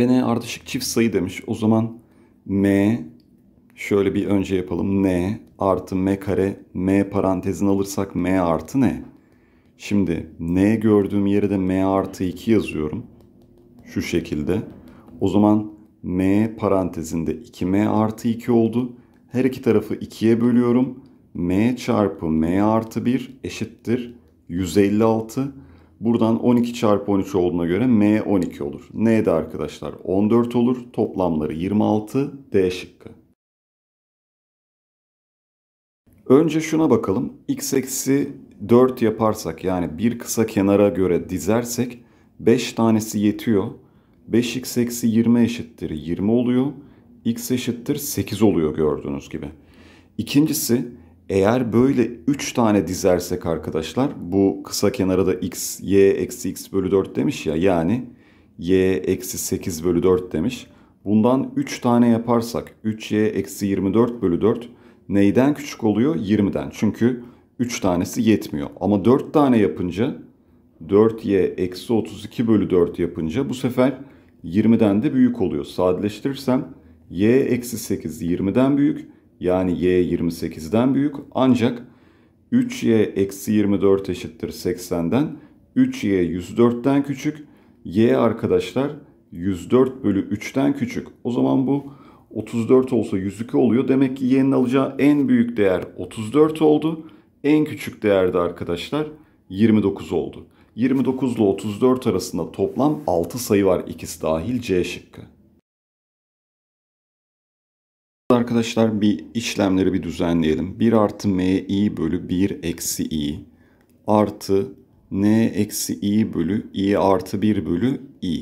N ardışık çift sayı demiş. O zaman M şöyle bir önce yapalım. N artı M kare M parantezin alırsak M artı ne? Şimdi N gördüğüm yere de M artı 2 yazıyorum. Şu şekilde. O zaman M parantezinde 2M artı 2 oldu. Her iki tarafı 2'ye bölüyorum. M çarpı M artı 1 eşittir. 156 Buradan 12 çarpı 13 olduğuna göre M 12 olur. N de arkadaşlar 14 olur. Toplamları 26 D şıkkı. Önce şuna bakalım. X eksi 4 yaparsak yani bir kısa kenara göre dizersek 5 tanesi yetiyor. 5x eksi 20 eşittir 20 oluyor. x eşittir 8 oluyor gördüğünüz gibi. İkincisi eğer böyle 3 tane dizersek arkadaşlar bu kısa kenara da x, y eksi x bölü 4 demiş ya yani y eksi 8 bölü 4 demiş. Bundan 3 tane yaparsak 3y eksi 24 bölü 4 neyden küçük oluyor? 20'den. Çünkü 3 tanesi yetmiyor. Ama 4 tane yapınca 4y eksi 32 bölü 4 yapınca bu sefer 20'den de büyük oluyor. Sadeleştirirsem y eksi 8 20'den büyük yani y 28'den büyük ancak 3y eksi 24 eşittir 80'den 3y 104'ten küçük y arkadaşlar 104 bölü 3'ten küçük. O zaman bu 34 olsa 102 oluyor. Demek ki y'nin alacağı en büyük değer 34 oldu. En küçük değer de arkadaşlar 29 oldu. 29 ile 34 arasında toplam 6 sayı var ikisi dahil C şıkkı. Arkadaşlar bir işlemleri bir düzenleyelim. 1 artı mi bölü 1 eksi i artı n eksi i bölü i artı 1 bölü i.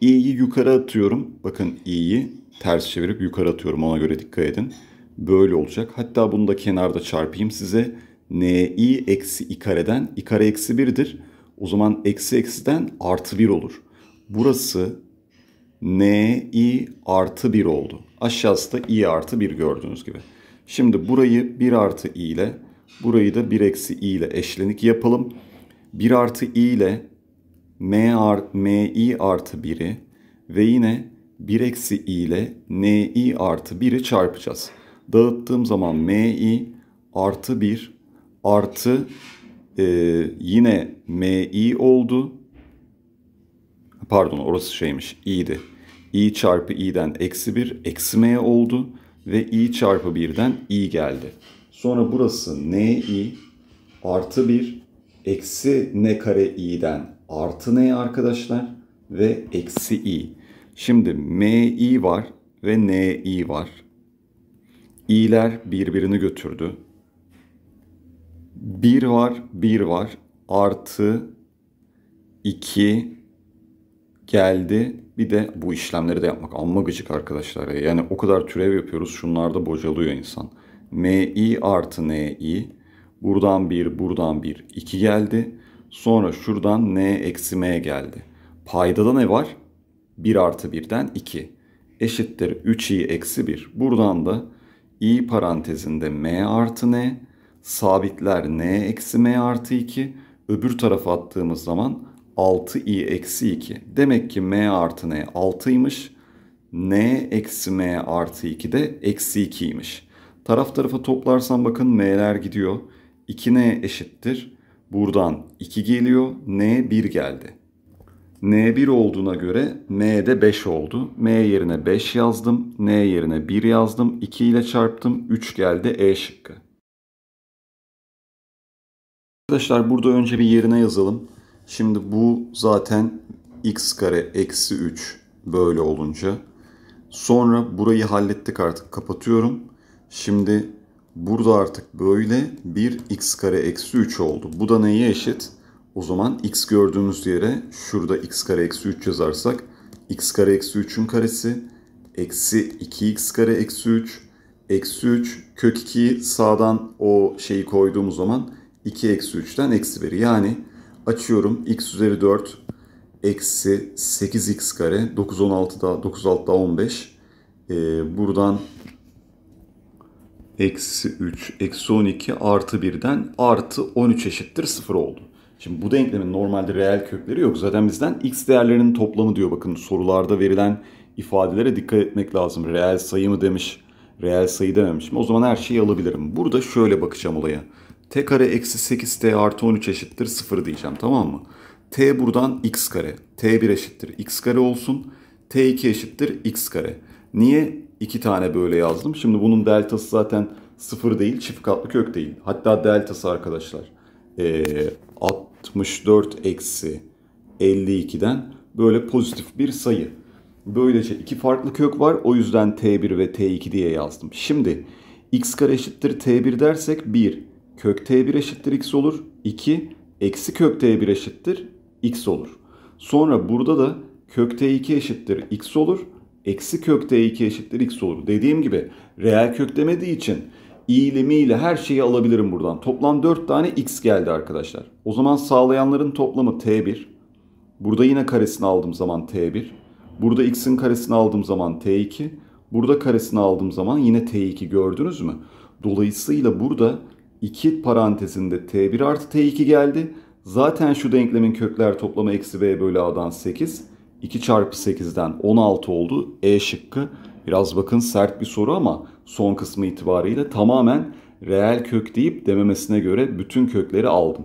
i'yi yukarı atıyorum. Bakın i'yi ters çevirip yukarı atıyorum ona göre dikkat edin. Böyle olacak. Hatta bunu da kenarda çarpayım size. n i eksi i kareden i kare eksi 1'dir. O zaman eksi eksiden artı 1 olur. Burası n i artı 1 oldu. Aşağısı da i artı 1 gördüğünüz gibi. Şimdi burayı 1 artı i ile burayı da 1 eksi i ile eşlenik yapalım. 1 artı i ile m, art, mi artı 1'i ve yine 1 eksi i ile ni artı 1'i çarpacağız. Dağıttığım zaman mi artı 1 artı e, yine mi oldu. Pardon orası şeymiş i'di i çarpı i'den eksi 1 eksi m oldu ve i çarpı 1'den i geldi. Sonra burası n i artı 1 eksi n kare i'den artı n arkadaşlar ve eksi i. Şimdi m i var ve n i var. i'ler birbirini götürdü. 1 var 1 var artı 2 geldi bir de bu işlemleri de yapmak amma gıcık arkadaşlar. Yani o kadar türev yapıyoruz şunlarda bocalıyor insan. MI artı NI buradan bir, buradan bir iki geldi. Sonra şuradan N eksi M geldi. Payda da ne var? 1 artı 1'den 2 eşittir 3i eksi 1. Buradan da i parantezinde m artı n sabitler n eksi m artı 2 öbür tarafa attığımız zaman 6i eksi 2. Demek ki m artı n 6'ymış. n eksi m artı 2 de eksi 2'ymiş. Taraf tarafa toplarsam bakın m'ler gidiyor. 2n eşittir. Buradan 2 geliyor. n 1 geldi. n 1 olduğuna göre m de 5 oldu. m yerine 5 yazdım. n yerine 1 yazdım. 2 ile çarptım. 3 geldi e şıkkı. Arkadaşlar burada önce bir yerine yazalım. Şimdi bu zaten x kare eksi 3 böyle olunca. Sonra burayı hallettik artık kapatıyorum. Şimdi burada artık böyle bir x kare eksi 3 oldu. Bu da neye eşit? O zaman x gördüğümüz yere şurada x kare eksi 3 yazarsak x kare eksi 3'ün karesi eksi 2x kare eksi 3 eksi 3 kök 2'yi sağdan o şeyi koyduğumuz zaman 2 eksi 3'ten eksi 1. Yani Açıyorum x üzeri 4 eksi 8x kare 9 16 daha 9 6 daha 15 ee, buradan eksi 3 eksi 12 artı 1'den artı 13 eşittir 0 oldu. Şimdi bu denklemin normalde reel kökleri yok. Zaten bizden x değerlerinin toplamı diyor. Bakın sorularda verilen ifadelere dikkat etmek lazım. Reel sayı mı demiş, reel sayı dememiş mi? O zaman her şeyi alabilirim. Burada şöyle bakacağım olaya t kare eksi 8t artı 13 eşittir 0 diyeceğim tamam mı? t buradan x kare. t1 eşittir x kare olsun. t2 eşittir x kare. Niye iki tane böyle yazdım? Şimdi bunun deltası zaten 0 değil çift katlı kök değil. Hatta deltası arkadaşlar e, 64 eksi 52'den böyle pozitif bir sayı. Böylece iki farklı kök var. O yüzden t1 ve t2 diye yazdım. Şimdi x kare eşittir t1 dersek 1, kök t1 eşittir x olur. 2 eksi kök t1 eşittir x olur. Sonra burada da kök t2 eşittir x olur. Eksi kök t2 eşittir x olur. Dediğim gibi reel kök demediği için iyilemiyle her şeyi alabilirim buradan. Toplam 4 tane x geldi arkadaşlar. O zaman sağlayanların toplamı t1. Burada yine karesini aldığım zaman t1. Burada x'in karesini aldığım zaman t2. Burada karesini aldığım zaman yine t2 gördünüz mü? Dolayısıyla burada 2 parantezinde t1 artı t2 geldi. Zaten şu denklemin kökler toplamı eksi b bölü a'dan 8. 2 çarpı 8'den 16 oldu. E şıkkı biraz bakın sert bir soru ama son kısmı itibariyle tamamen reel kök deyip dememesine göre bütün kökleri aldım.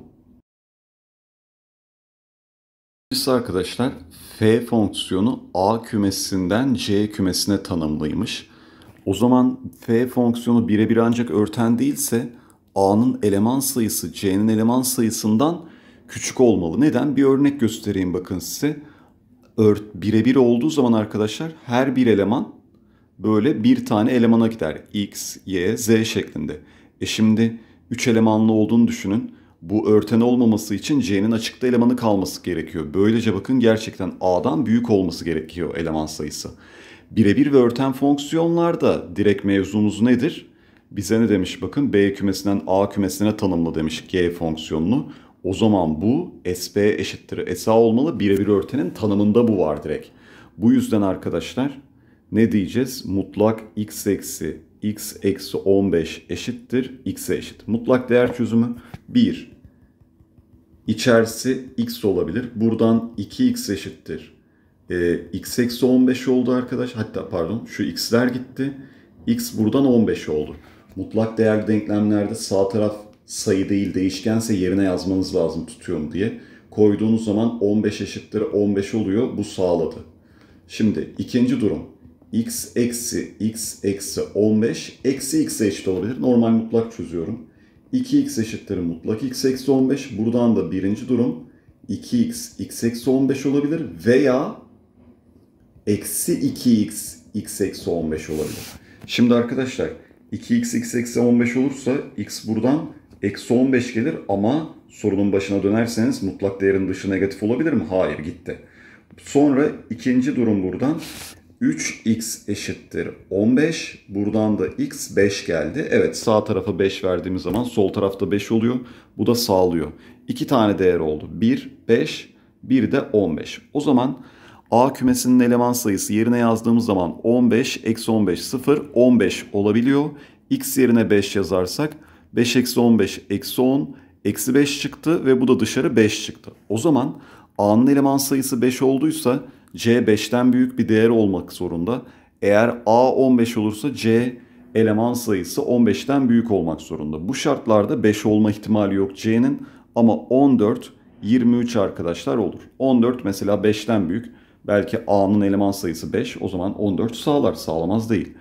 Birincisi arkadaşlar f fonksiyonu a kümesinden c kümesine tanımlıymış. O zaman f fonksiyonu birebir ancak örten değilse A'nın eleman sayısı C'nin eleman sayısından küçük olmalı. Neden? Bir örnek göstereyim bakın size. Birebir olduğu zaman arkadaşlar her bir eleman böyle bir tane elemana gider. X, Y, Z şeklinde. E şimdi 3 elemanlı olduğunu düşünün. Bu örten olmaması için C'nin açıkta elemanı kalması gerekiyor. Böylece bakın gerçekten A'dan büyük olması gerekiyor eleman sayısı. Birebir ve örten fonksiyonlarda direkt mevzumuz nedir? bize ne demiş bakın B kümesinden A kümesine tanımla demiş G fonksiyonunu. O zaman bu SB eşittir SA olmalı. Birebir örtenin tanımında bu var direkt. Bu yüzden arkadaşlar ne diyeceğiz? Mutlak x eksi x eksi 15 eşittir x'e eşit. Mutlak değer çözümü 1. İçerisi x olabilir. Buradan 2x eşittir. Ee, x eksi 15 oldu arkadaş. Hatta pardon şu x'ler gitti. x buradan 15 oldu mutlak değer denklemlerde sağ taraf sayı değil değişkense yerine yazmanız lazım tutuyorum diye. Koyduğunuz zaman 15 eşittir 15 oluyor. Bu sağladı. Şimdi ikinci durum. x eksi x eksi 15 eksi x'e eşit olabilir. Normal mutlak çözüyorum. 2x eşittir mutlak x eksi 15. Buradan da birinci durum 2x x eksi 15 olabilir veya eksi 2x x eksi 15 olabilir. Şimdi arkadaşlar 2x x eksi 15 olursa x buradan eksi 15 gelir ama sorunun başına dönerseniz mutlak değerin dışı negatif olabilir mi? Hayır gitti. Sonra ikinci durum buradan 3x eşittir 15. Buradan da x 5 geldi. Evet sağ tarafa 5 verdiğimiz zaman sol tarafta 5 oluyor. Bu da sağlıyor. İki tane değer oldu. 1, 5, bir de 15. O zaman A kümesinin eleman sayısı yerine yazdığımız zaman 15, eksi 15, 0, 15 olabiliyor. X yerine 5 yazarsak 5 eksi 15, eksi 10, eksi 5 çıktı ve bu da dışarı 5 çıktı. O zaman A'nın eleman sayısı 5 olduysa C 5'ten büyük bir değer olmak zorunda. Eğer A 15 olursa C eleman sayısı 15'ten büyük olmak zorunda. Bu şartlarda 5 olma ihtimali yok C'nin ama 14, 23 arkadaşlar olur. 14 mesela 5'ten büyük. Belki A'nın eleman sayısı 5 o zaman 14 sağlar sağlamaz değil.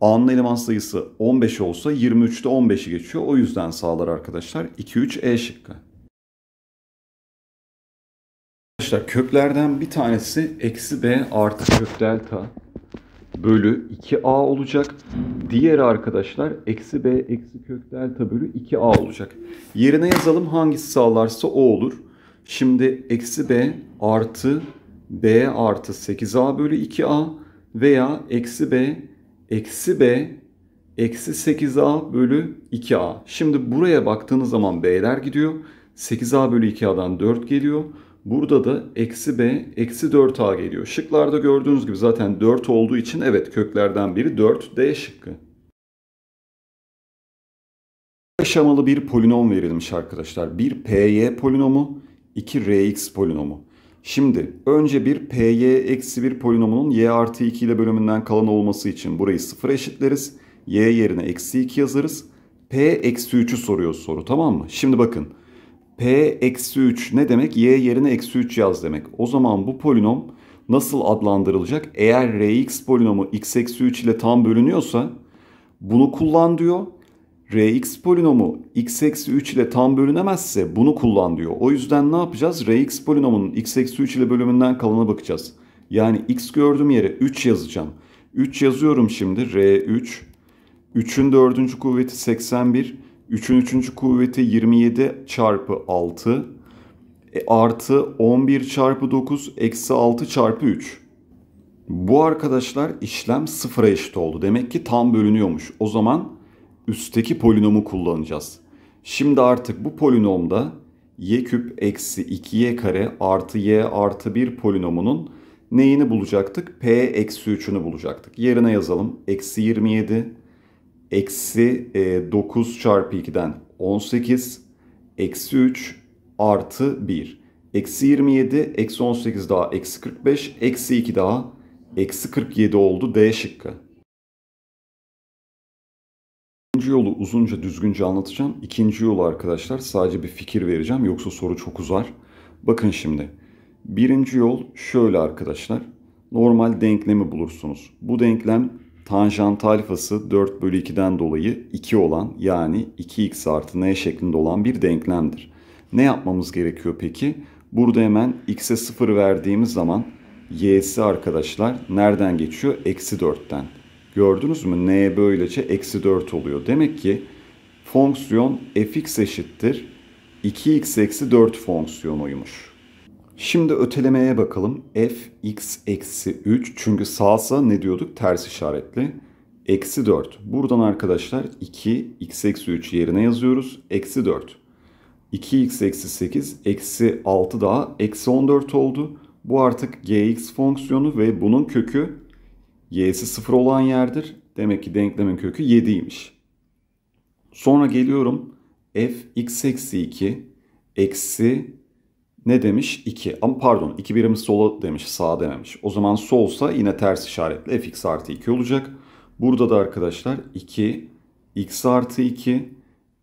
A'nın eleman sayısı 15 olsa 23'te 15'i geçiyor. O yüzden sağlar arkadaşlar 2 3 E şıkkı. Arkadaşlar köklerden bir tanesi eksi B artı kök delta bölü 2A olacak. Diğeri arkadaşlar eksi B eksi kök delta bölü 2A olacak. Yerine yazalım hangisi sağlarsa o olur. Şimdi eksi B artı b artı 8a bölü 2a veya eksi b eksi b eksi 8a bölü 2a. Şimdi buraya baktığınız zaman b'ler gidiyor. 8a bölü 2a'dan 4 geliyor. Burada da eksi b eksi 4a geliyor. Şıklarda gördüğünüz gibi zaten 4 olduğu için evet köklerden biri 4 d şıkkı. Aşamalı bir polinom verilmiş arkadaşlar. Bir py polinomu, iki rx polinomu. Şimdi önce bir py eksi bir polinomunun y artı 2 ile bölümünden kalan olması için burayı sıfır eşitleriz. y yerine eksi 2 yazarız. p eksi 3'ü soruyor soru tamam mı? Şimdi bakın p eksi 3 ne demek? y yerine eksi 3 yaz demek. O zaman bu polinom nasıl adlandırılacak? Eğer rx polinomu x eksi 3 ile tam bölünüyorsa bunu kullan diyor. Rx polinomu x eksi 3 ile tam bölünemezse bunu kullan diyor. O yüzden ne yapacağız? Rx polinomunun x eksi 3 ile bölümünden kalana bakacağız. Yani x gördüğüm yere 3 yazacağım. 3 yazıyorum şimdi. R3. 3'ün 4. kuvveti 81. 3'ün 3. kuvveti 27 çarpı 6. E, artı 11 çarpı 9 eksi 6 çarpı 3. Bu arkadaşlar işlem sıfıra eşit oldu. Demek ki tam bölünüyormuş. O zaman üstteki polinomu kullanacağız. Şimdi artık bu polinomda y küp eksi 2y kare artı y artı 1 polinomunun neyini bulacaktık? p eksi 3'ünü bulacaktık. Yerine yazalım. Eksi 27 eksi 9 e, çarpı 2'den 18 eksi 3 artı 1. Eksi 27 eksi 18 daha eksi 45 eksi 2 daha eksi 47 oldu D şıkkı. Birinci yolu uzunca düzgünce anlatacağım. İkinci yolu arkadaşlar sadece bir fikir vereceğim. Yoksa soru çok uzar. Bakın şimdi. Birinci yol şöyle arkadaşlar. Normal denklemi bulursunuz. Bu denklem tanjant alfası 4 bölü 2'den dolayı 2 olan yani 2x artı n şeklinde olan bir denklemdir. Ne yapmamız gerekiyor peki? Burada hemen x'e 0 verdiğimiz zaman y'si arkadaşlar nereden geçiyor? Eksi 4'ten. Gördünüz mü? N böylece eksi 4 oluyor. Demek ki fonksiyon fx eşittir 2x eksi 4 fonksiyonuymuş. Şimdi ötelemeye bakalım. f x eksi 3 çünkü sağsa ne diyorduk? Ters işaretli. Eksi 4. Buradan arkadaşlar 2 x eksi 3 yerine yazıyoruz. Eksi 4. 2x eksi 8 eksi 6 daha eksi 14 oldu. Bu artık gx fonksiyonu ve bunun kökü y'si 0 olan yerdir. Demek ki denklemin kökü 7'ymiş. Sonra geliyorum f x eksi 2 eksi ne demiş? 2. Ama pardon 2 birim sola demiş sağ dememiş. O zaman solsa yine ters işaretli fx artı 2 olacak. Burada da arkadaşlar 2 x artı 2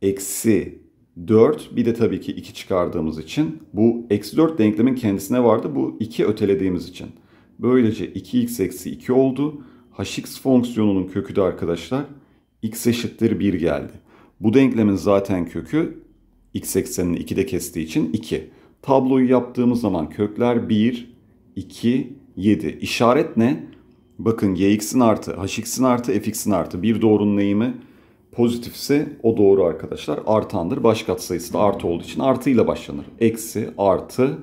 eksi 4 bir de tabii ki 2 çıkardığımız için bu eksi 4 denklemin kendisine vardı bu 2 ötelediğimiz için. Böylece 2x eksi 2 oldu. hx fonksiyonunun kökü de arkadaşlar x eşittir 1 geldi. Bu denklemin zaten kökü x eksenini 2'de kestiği için 2. Tabloyu yaptığımız zaman kökler 1, 2, 7. İşaret ne? Bakın gx'in artı, hx'in artı, fx'in artı. Bir doğrunun eğimi pozitifse o doğru arkadaşlar. Artandır. Baş katsayısı da artı olduğu için artıyla başlanır. Eksi, artı,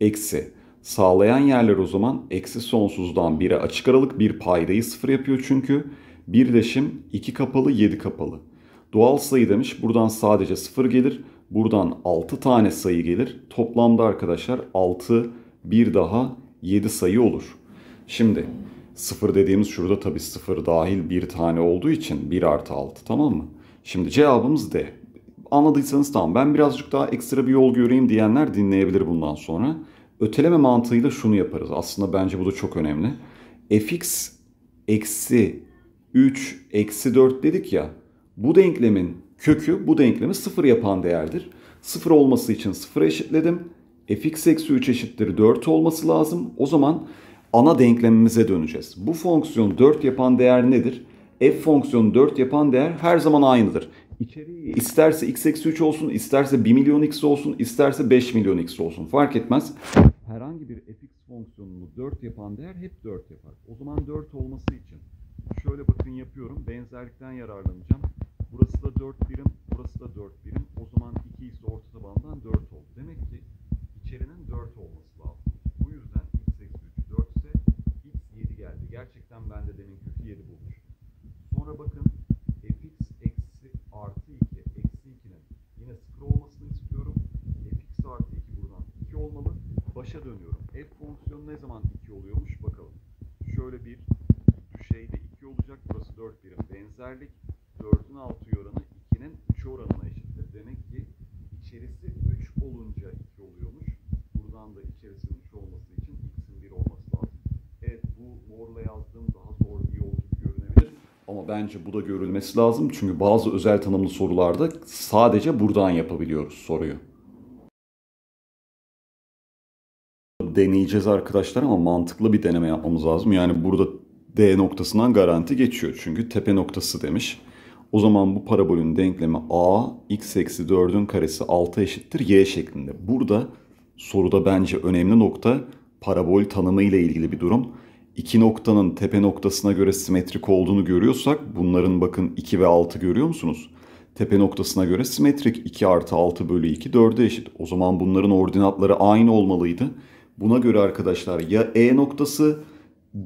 eksi. Sağlayan yerler o zaman eksi sonsuzdan 1'e açık aralık bir paydayı sıfır yapıyor çünkü. Birleşim 2 kapalı 7 kapalı. Doğal sayı demiş buradan sadece 0 gelir. Buradan 6 tane sayı gelir. Toplamda arkadaşlar 6 bir daha 7 sayı olur. Şimdi 0 dediğimiz şurada tabi 0 dahil bir tane olduğu için 1 artı 6 tamam mı? Şimdi cevabımız D. Anladıysanız tamam ben birazcık daha ekstra bir yol göreyim diyenler dinleyebilir bundan sonra öteleme mantığıyla şunu yaparız. Aslında bence bu da çok önemli. fx eksi 3 eksi 4 dedik ya. Bu denklemin kökü bu denklemi sıfır yapan değerdir. Sıfır olması için sıfıra eşitledim. fx eksi 3 eşittir 4 olması lazım. O zaman ana denklemimize döneceğiz. Bu fonksiyon 4 yapan değer nedir? F fonksiyonu 4 yapan değer her zaman aynıdır. İçeriği isterse x eksi 3 olsun, isterse 1 milyon x olsun, isterse 5 milyon x olsun fark etmez herhangi bir fx fonksiyonunu 4 yapan değer hep 4 yapar. O zaman 4 olması için şöyle bakın yapıyorum. Benzerlikten yararlanacağım. Burası da 4 birim, burası da 4 birim. O zaman 2 ise orta tabandan 4 oldu. Demek ki içerinin 4 olması lazım. Bu yüzden x eksi 3 4 ise x 7 geldi. Gerçekten bende deminki 7 bulmuş. Sonra bakın 5'e dönüyorum. F fonksiyonu ne zaman 2 oluyormuş bakalım. Şöyle bir şeyde 2 olacak. Burası 4 birim benzerlik. 4'ün 6 oranı 2'nin 3 oranına eşittir. Demek ki içerisi 3 olunca 2 oluyormuş. Buradan da içerisinin 3 olması için x'in 1 olması lazım. Evet bu morla yazdığım daha zor bir yol gibi görünebilir. Ama bence bu da görülmesi lazım. Çünkü bazı özel tanımlı sorularda sadece buradan yapabiliyoruz soruyu. deneyeceğiz arkadaşlar ama mantıklı bir deneme yapmamız lazım. Yani burada D noktasından garanti geçiyor çünkü tepe noktası demiş. O zaman bu parabolün denklemi a x eksi 4'ün karesi 6 eşittir y şeklinde. Burada soruda bence önemli nokta parabol tanımı ile ilgili bir durum. İki noktanın tepe noktasına göre simetrik olduğunu görüyorsak bunların bakın 2 ve 6 görüyor musunuz? Tepe noktasına göre simetrik 2 artı 6 bölü 2 4'e eşit. O zaman bunların ordinatları aynı olmalıydı. Buna göre arkadaşlar ya E noktası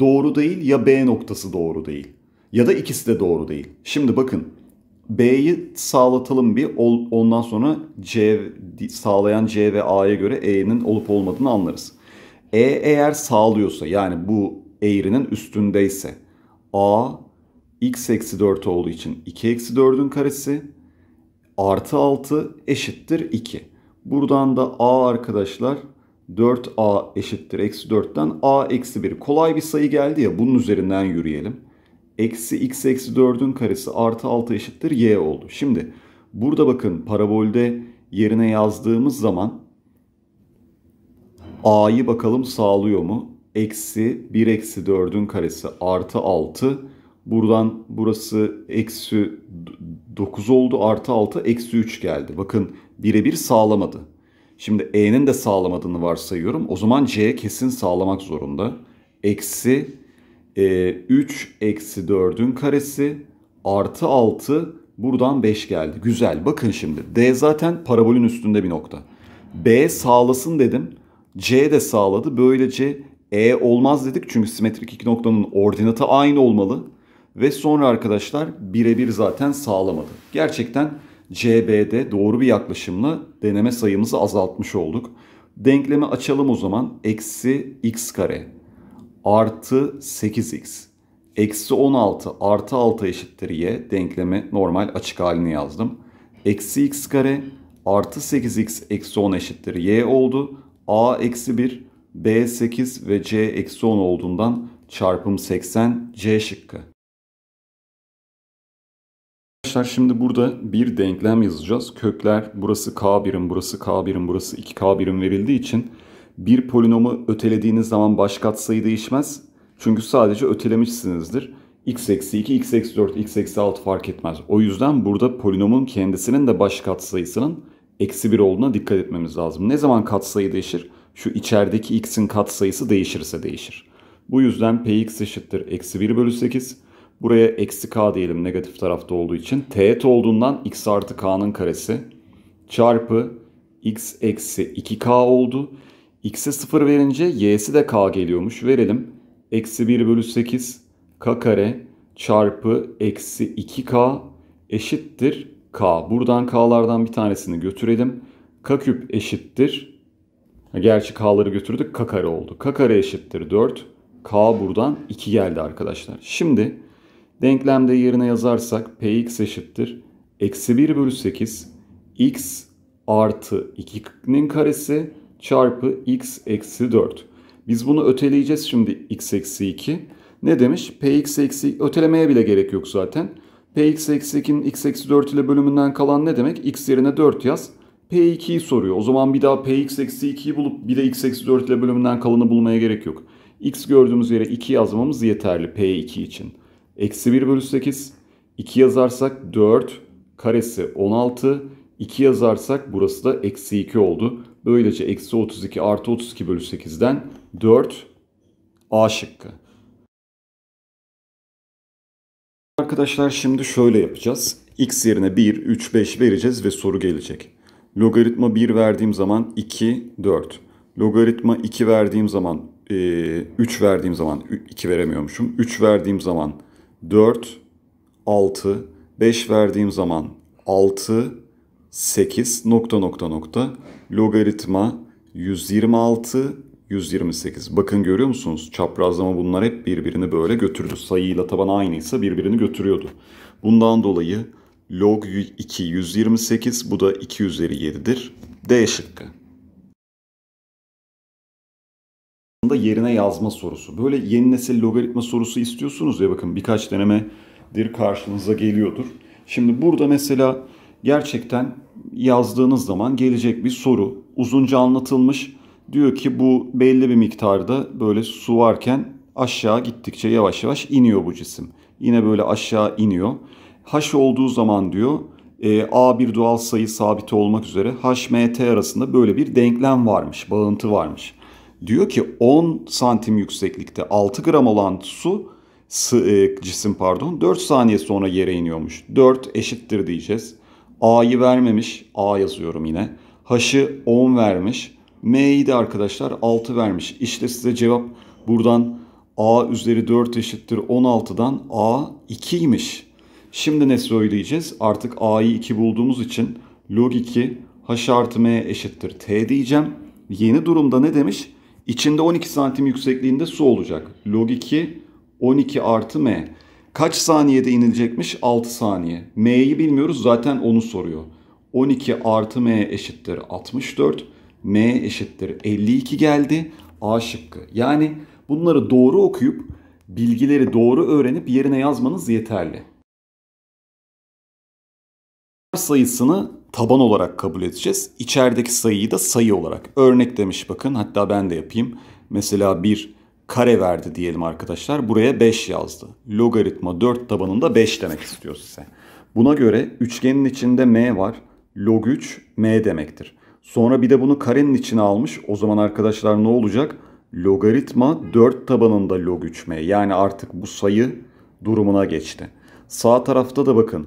doğru değil ya B noktası doğru değil. Ya da ikisi de doğru değil. Şimdi bakın B'yi sağlatalım bir ondan sonra C sağlayan C ve A'ya göre E'nin olup olmadığını anlarız. E eğer sağlıyorsa yani bu eğrinin üstündeyse A x eksi 4 olduğu için 2 eksi 4'ün karesi artı 6 eşittir 2. Buradan da A arkadaşlar 4a eşittir eksi 4'ten a eksi 1. Kolay bir sayı geldi ya bunun üzerinden yürüyelim. Eksi x eksi 4'ün karesi artı 6 eşittir y oldu. Şimdi burada bakın parabolde yerine yazdığımız zaman a'yı bakalım sağlıyor mu? Eksi 1 eksi 4'ün karesi artı 6. Buradan burası eksi 9 oldu artı 6 eksi 3 geldi. Bakın birebir sağlamadı. Şimdi E'nin de sağlamadığını varsayıyorum. O zaman C kesin sağlamak zorunda. Eksi e, 3 eksi 4'ün karesi artı 6 buradan 5 geldi. Güzel bakın şimdi D zaten parabolün üstünde bir nokta. B sağlasın dedim. C de sağladı. Böylece E olmaz dedik. Çünkü simetrik iki noktanın ordinatı aynı olmalı. Ve sonra arkadaşlar birebir zaten sağlamadı. Gerçekten CB'de doğru bir yaklaşımla deneme sayımızı azaltmış olduk. Denklemi açalım o zaman. Eksi x kare artı 8x eksi 16 artı 6 eşittir y denklemi normal açık halini yazdım. Eksi x kare artı 8x eksi 10 eşittir y oldu. a eksi 1 b 8 ve c eksi 10 olduğundan çarpım 80 c şıkkı. Arkadaşlar şimdi burada bir denklem yazacağız. Kökler burası k birim, burası k birim, burası 2k birim verildiği için bir polinomu ötelediğiniz zaman baş katsayı değişmez. Çünkü sadece ötelemişsinizdir. x eksi 2, x eksi 4, x eksi 6 fark etmez. O yüzden burada polinomun kendisinin de baş katsayısının eksi 1 olduğuna dikkat etmemiz lazım. Ne zaman katsayı değişir? Şu içerideki x'in katsayısı değişirse değişir. Bu yüzden px eşittir eksi 1 bölü 8 Buraya eksi k diyelim negatif tarafta olduğu için. Teğet olduğundan x artı k'nın karesi çarpı x eksi 2k oldu. X'e 0 verince y'si de k geliyormuş. Verelim. Eksi 1 bölü 8 k kare çarpı eksi 2k eşittir k. Buradan k'lardan bir tanesini götürelim. k küp eşittir. Gerçi k'ları götürdük k kare oldu. k kare eşittir 4. k buradan 2 geldi arkadaşlar. Şimdi Denklemde yerine yazarsak px eşittir. Eksi 1 bölü 8 x artı 2'nin karesi çarpı x eksi 4. Biz bunu öteleyeceğiz şimdi x eksi 2. Ne demiş? px eksi ötelemeye bile gerek yok zaten. px eksi 2'nin x eksi 4 ile bölümünden kalan ne demek? x yerine 4 yaz. p2'yi soruyor. O zaman bir daha px eksi 2'yi bulup bir de x eksi 4 ile bölümünden kalanı bulmaya gerek yok. x gördüğümüz yere 2 yazmamız yeterli p2 için. Eksi 1 bölü 8. 2 yazarsak 4 karesi 16. 2 yazarsak burası da eksi 2 oldu. Böylece eksi 32 artı 32 bölü 8'den 4 A şıkkı. Arkadaşlar şimdi şöyle yapacağız. X yerine 1, 3, 5 vereceğiz ve soru gelecek. Logaritma 1 verdiğim zaman 2, 4. Logaritma 2 verdiğim zaman, 3 verdiğim zaman, 2 veremiyormuşum. 3 verdiğim zaman 4, 6, 5 verdiğim zaman 6, 8 nokta nokta nokta logaritma 126, 128. Bakın görüyor musunuz? Çaprazlama bunlar hep birbirini böyle götürdü. Sayıyla taban aynıysa birbirini götürüyordu. Bundan dolayı log 2 128 bu da 2 üzeri 7'dir. D şıkkı. da yerine yazma sorusu. Böyle yeni nesil logaritma sorusu istiyorsunuz ya bakın birkaç denemedir karşınıza geliyordur. Şimdi burada mesela gerçekten yazdığınız zaman gelecek bir soru. Uzunca anlatılmış. Diyor ki bu belli bir miktarda böyle su varken aşağı gittikçe yavaş yavaş iniyor bu cisim. Yine böyle aşağı iniyor. Haş olduğu zaman diyor e, A bir doğal sayı sabiti olmak üzere HMT arasında böyle bir denklem varmış, bağıntı varmış diyor ki 10 santim yükseklikte 6 gram olan su e, cisim pardon 4 saniye sonra yere iniyormuş. 4 eşittir diyeceğiz. A'yı vermemiş. A yazıyorum yine. H'ı 10 vermiş. M'yi de arkadaşlar 6 vermiş. İşte size cevap buradan A üzeri 4 eşittir 16'dan A 2'ymiş. Şimdi ne söyleyeceğiz? Artık A'yı 2 bulduğumuz için log 2 H artı M eşittir T diyeceğim. Yeni durumda ne demiş? İçinde 12 santim yüksekliğinde su olacak. Log 2 12 artı m. Kaç saniyede inilecekmiş? 6 saniye. M'yi bilmiyoruz zaten onu soruyor. 12 artı m eşittir 64. m eşittir 52 geldi. A şıkkı. Yani bunları doğru okuyup bilgileri doğru öğrenip yerine yazmanız yeterli. sayısını taban olarak kabul edeceğiz. İçerideki sayıyı da sayı olarak. Örnek demiş bakın hatta ben de yapayım. Mesela bir kare verdi diyelim arkadaşlar. Buraya 5 yazdı. Logaritma 4 tabanında 5 demek istiyor size. Buna göre üçgenin içinde m var. Log 3 m demektir. Sonra bir de bunu karenin içine almış. O zaman arkadaşlar ne olacak? Logaritma 4 tabanında log 3m. Yani artık bu sayı durumuna geçti. Sağ tarafta da bakın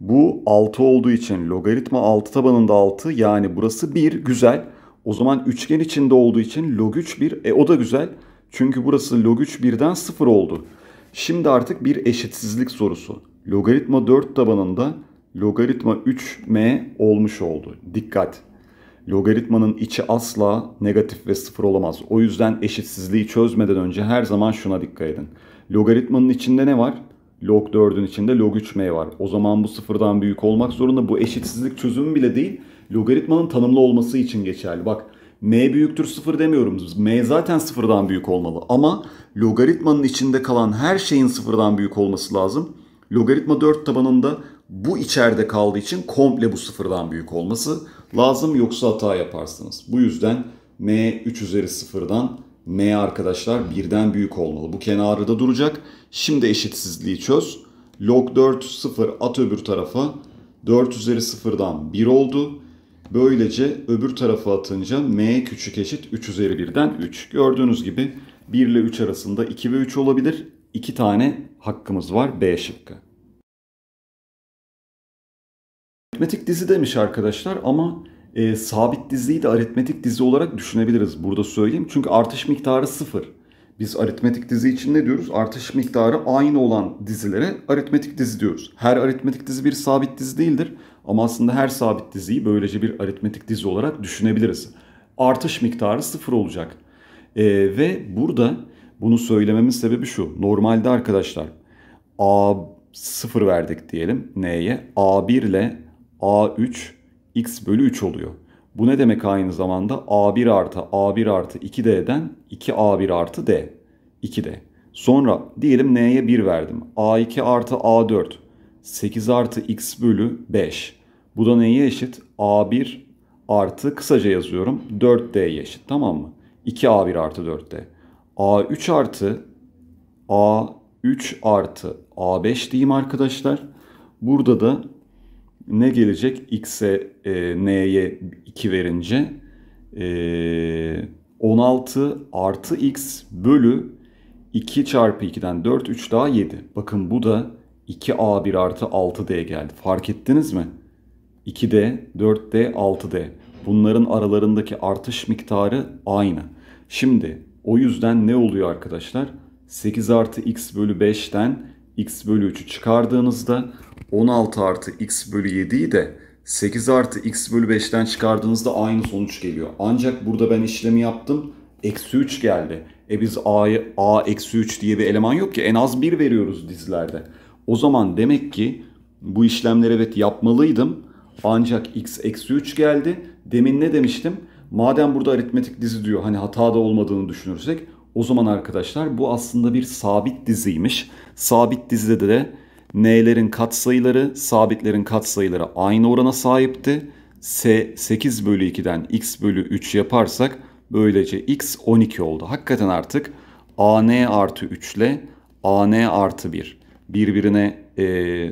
bu 6 olduğu için logaritma 6 tabanında 6 yani burası 1 güzel. O zaman üçgen içinde olduğu için log 3 1 e o da güzel. Çünkü burası log 3 1'den 0 oldu. Şimdi artık bir eşitsizlik sorusu. Logaritma 4 tabanında logaritma 3m olmuş oldu. Dikkat! Logaritmanın içi asla negatif ve sıfır olamaz. O yüzden eşitsizliği çözmeden önce her zaman şuna dikkat edin. Logaritmanın içinde ne var? log 4'ün içinde log 3m var. O zaman bu sıfırdan büyük olmak zorunda. Bu eşitsizlik çözümü bile değil. Logaritmanın tanımlı olması için geçerli. Bak m büyüktür sıfır demiyorum. m zaten sıfırdan büyük olmalı. Ama logaritmanın içinde kalan her şeyin sıfırdan büyük olması lazım. Logaritma 4 tabanında bu içeride kaldığı için komple bu sıfırdan büyük olması lazım. Yoksa hata yaparsınız. Bu yüzden m 3 üzeri sıfırdan M arkadaşlar birden büyük olmalı. Bu kenarı da duracak. Şimdi eşitsizliği çöz. Log 4 0 at öbür tarafa. 4 üzeri 0'dan 1 oldu. Böylece öbür tarafa atınca m küçük eşit 3 üzeri 1'den 3. Gördüğünüz gibi 1 ile 3 arasında 2 ve 3 olabilir. 2 tane hakkımız var B şıkkı. matematik dizi demiş arkadaşlar ama e, sabit diziyi de aritmetik dizi olarak düşünebiliriz. Burada söyleyeyim. Çünkü artış miktarı sıfır. Biz aritmetik dizi için ne diyoruz? Artış miktarı aynı olan dizilere aritmetik dizi diyoruz. Her aritmetik dizi bir sabit dizi değildir. Ama aslında her sabit diziyi böylece bir aritmetik dizi olarak düşünebiliriz. Artış miktarı sıfır olacak. E, ve burada bunu söylememin sebebi şu. Normalde arkadaşlar A sıfır verdik diyelim N'ye. A1 ile A3 x bölü 3 oluyor. Bu ne demek aynı zamanda? A1 artı A1 artı 2D'den 2A1 artı D. 2D. Sonra diyelim N'ye 1 verdim. A2 artı A4. 8 artı X bölü 5. Bu da neye eşit? A1 artı kısaca yazıyorum 4D'ye eşit tamam mı? 2A1 artı 4D. A3 artı A3 artı A5 diyeyim arkadaşlar. Burada da ne gelecek x'e e, n'ye 2 verince? E, 16 artı x bölü 2 çarpı 2'den 4, 3 daha 7. Bakın bu da 2a1 artı 6d geldi. Fark ettiniz mi? 2d, 4d, 6d. Bunların aralarındaki artış miktarı aynı. Şimdi o yüzden ne oluyor arkadaşlar? 8 artı x bölü 5'ten x bölü 3'ü çıkardığınızda 16 artı x bölü 7'yi de 8 artı x bölü 5'ten çıkardığınızda aynı sonuç geliyor. Ancak burada ben işlemi yaptım. Eksi 3 geldi. E biz a'ya a eksi 3 diye bir eleman yok ki. En az 1 veriyoruz dizilerde. O zaman demek ki bu işlemleri evet yapmalıydım. Ancak x eksi 3 geldi. Demin ne demiştim? Madem burada aritmetik dizi diyor hani hata da olmadığını düşünürsek o zaman arkadaşlar bu aslında bir sabit diziymiş. Sabit dizide de n'lerin katsayıları sabitlerin katsayıları aynı orana sahipti. S 8 bölü 2'den x bölü 3 yaparsak böylece x 12 oldu. Hakikaten artık an artı 3 ile an artı 1 birbirine e,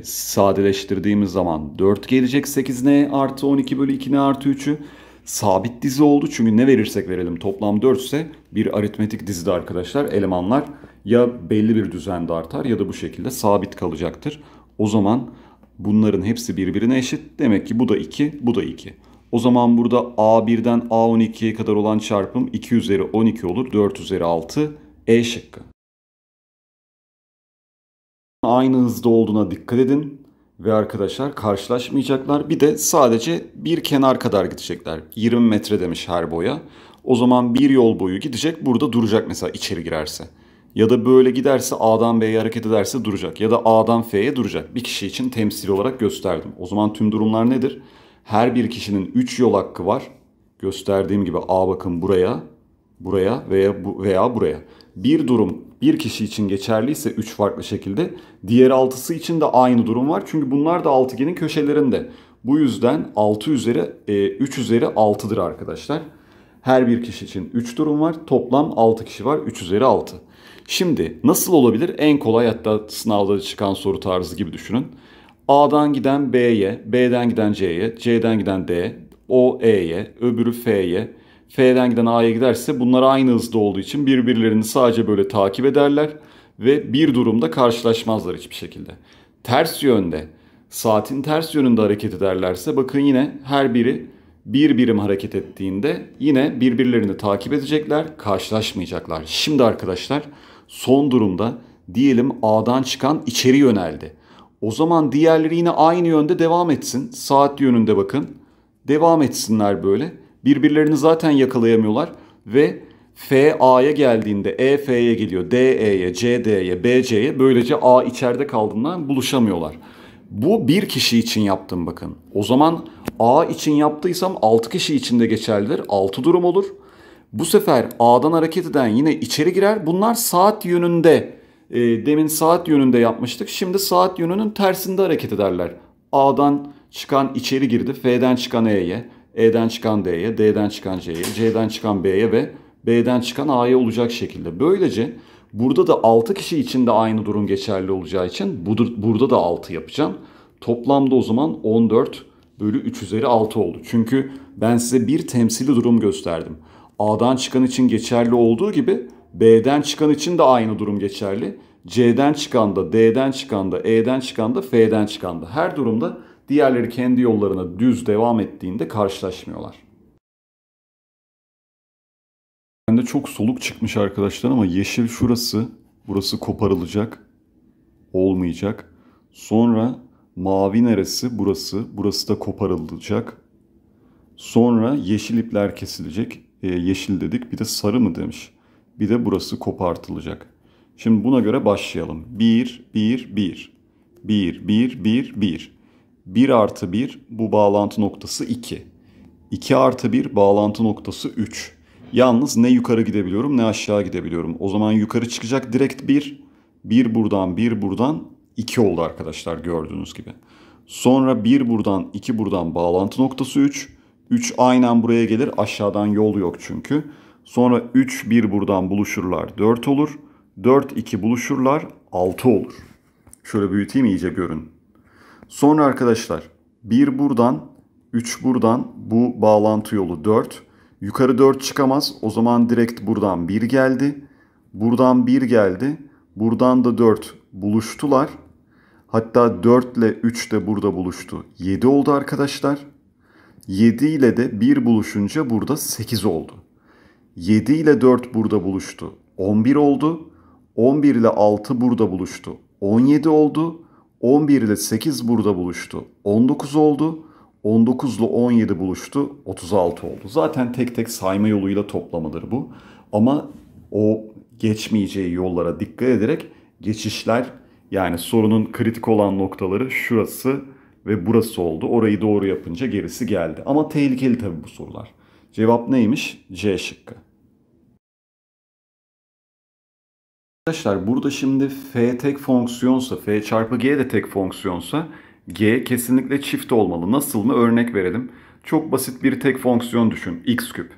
sadeleştirdiğimiz zaman 4 gelecek 8n artı 12 bölü 2n artı 3'ü sabit dizi oldu. Çünkü ne verirsek verelim toplam 4 ise bir aritmetik dizide arkadaşlar elemanlar ya belli bir düzende artar ya da bu şekilde sabit kalacaktır. O zaman bunların hepsi birbirine eşit. Demek ki bu da 2, bu da 2. O zaman burada A1'den A12'ye kadar olan çarpım 2 üzeri 12 olur. 4 üzeri 6 E şıkkı. Aynı hızda olduğuna dikkat edin. Ve arkadaşlar karşılaşmayacaklar. Bir de sadece bir kenar kadar gidecekler. 20 metre demiş her boya. O zaman bir yol boyu gidecek burada duracak mesela içeri girerse. Ya da böyle giderse A'dan B'ye hareket ederse duracak. Ya da A'dan F'ye duracak. Bir kişi için temsil olarak gösterdim. O zaman tüm durumlar nedir? Her bir kişinin 3 yol hakkı var. Gösterdiğim gibi A bakın buraya, buraya veya bu, veya buraya. Bir durum bir kişi için geçerliyse 3 farklı şekilde, diğer altısı için de aynı durum var. Çünkü bunlar da altıgenin köşelerinde. Bu yüzden 6 üzeri e, 3 üzeri 6'dır arkadaşlar. Her bir kişi için 3 durum var. Toplam 6 kişi var. 3 üzeri 6. Şimdi nasıl olabilir? En kolay hatta sınavda çıkan soru tarzı gibi düşünün. A'dan giden B'ye, B'den giden C'ye, C'den giden D, O E'ye, öbürü F'ye, F'den giden A'ya giderse bunlar aynı hızda olduğu için birbirlerini sadece böyle takip ederler ve bir durumda karşılaşmazlar hiçbir şekilde. Ters yönde, saatin ters yönünde hareket ederlerse bakın yine her biri bir birim hareket ettiğinde yine birbirlerini takip edecekler, karşılaşmayacaklar. Şimdi arkadaşlar Son durumda diyelim A'dan çıkan içeri yöneldi. O zaman diğerleri yine aynı yönde devam etsin. Saat yönünde bakın. Devam etsinler böyle. Birbirlerini zaten yakalayamıyorlar ve F A'ya geldiğinde E F'ye geliyor. D E'ye, C D'ye, B C'ye böylece A içeride kaldığından buluşamıyorlar. Bu bir kişi için yaptım bakın. O zaman A için yaptıysam 6 kişi için de geçerlidir. 6 durum olur. Bu sefer A'dan hareket eden yine içeri girer. Bunlar saat yönünde e, demin saat yönünde yapmıştık. Şimdi saat yönünün tersinde hareket ederler. A'dan çıkan içeri girdi. F'den çıkan E'ye, E'den çıkan D'ye, D'den çıkan C'ye, C'den çıkan B'ye ve B'den çıkan A'ya olacak şekilde. Böylece burada da 6 kişi için de aynı durum geçerli olacağı için burada da 6 yapacağım. Toplamda o zaman 14 bölü 3 üzeri 6 oldu. Çünkü ben size bir temsili durum gösterdim. A'dan çıkan için geçerli olduğu gibi B'den çıkan için de aynı durum geçerli. C'den çıkan da, D'den çıkan da, E'den çıkan da, F'den çıkan da. Her durumda diğerleri kendi yollarına düz devam ettiğinde karşılaşmıyorlar. Bende çok soluk çıkmış arkadaşlar ama yeşil şurası. Burası koparılacak. Olmayacak. Sonra mavi neresi? Burası. Burası da koparılacak. Sonra yeşil ipler kesilecek. E, yeşil dedik. Bir de sarı mı demiş. Bir de burası kopartılacak. Şimdi buna göre başlayalım. 1, 1, 1. 1, 1, 1, 1. 1 artı 1 bu bağlantı noktası 2. 2 artı 1 bağlantı noktası 3. Yalnız ne yukarı gidebiliyorum ne aşağı gidebiliyorum. O zaman yukarı çıkacak direkt 1. 1 buradan 1 buradan 2 oldu arkadaşlar gördüğünüz gibi. Sonra 1 buradan 2 buradan bağlantı noktası 3. 3 aynen buraya gelir. Aşağıdan yol yok çünkü. Sonra 3 1 buradan buluşurlar. 4 olur. 4 2 buluşurlar. 6 olur. Şöyle büyüteyim iyice görün. Sonra arkadaşlar 1 buradan 3 buradan bu bağlantı yolu 4. Yukarı 4 çıkamaz. O zaman direkt buradan 1 geldi. Buradan 1 geldi. Buradan da 4 buluştular. Hatta 4 ile 3 de burada buluştu. 7 oldu arkadaşlar. 7 ile de 1 buluşunca burada 8 oldu. 7 ile 4 burada buluştu. 11 oldu. 11 ile 6 burada buluştu. 17 oldu. 11 ile 8 burada buluştu. 19 oldu. 19 ile 17 buluştu. 36 oldu. Zaten tek tek sayma yoluyla toplamadır bu. Ama o geçmeyeceği yollara dikkat ederek geçişler yani sorunun kritik olan noktaları şurası ve burası oldu. Orayı doğru yapınca gerisi geldi. Ama tehlikeli tabii bu sorular. Cevap neymiş? C şıkkı. Arkadaşlar burada şimdi f tek fonksiyonsa, f çarpı g de tek fonksiyonsa g kesinlikle çift olmalı. Nasıl mı? Örnek verelim. Çok basit bir tek fonksiyon düşün. x küp.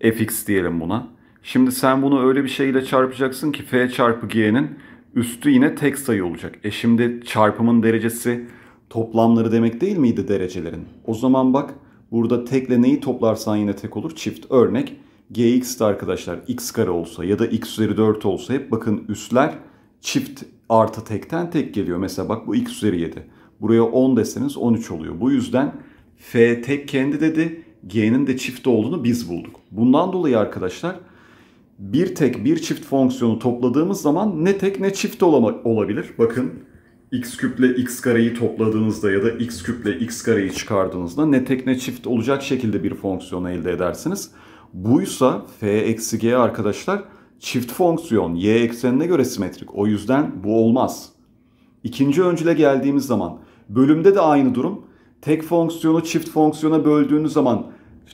fx diyelim buna. Şimdi sen bunu öyle bir şeyle çarpacaksın ki f çarpı g'nin üstü yine tek sayı olacak. E şimdi çarpımın derecesi toplamları demek değil miydi derecelerin? O zaman bak burada tekle neyi toplarsan yine tek olur çift. Örnek gx'ti arkadaşlar x kare olsa ya da x üzeri 4 olsa hep bakın üstler çift artı tekten tek geliyor. Mesela bak bu x üzeri 7. Buraya 10 deseniz 13 oluyor. Bu yüzden f tek kendi dedi g'nin de çift olduğunu biz bulduk. Bundan dolayı arkadaşlar bir tek bir çift fonksiyonu topladığımız zaman ne tek ne çift olabilir. Bakın x küple x kareyi topladığınızda ya da x küple x kareyi çıkardığınızda ne tek ne çift olacak şekilde bir fonksiyon elde edersiniz. Buysa f eksi g arkadaşlar çift fonksiyon y eksenine göre simetrik. O yüzden bu olmaz. İkinci öncüle geldiğimiz zaman bölümde de aynı durum. Tek fonksiyonu çift fonksiyona böldüğünüz zaman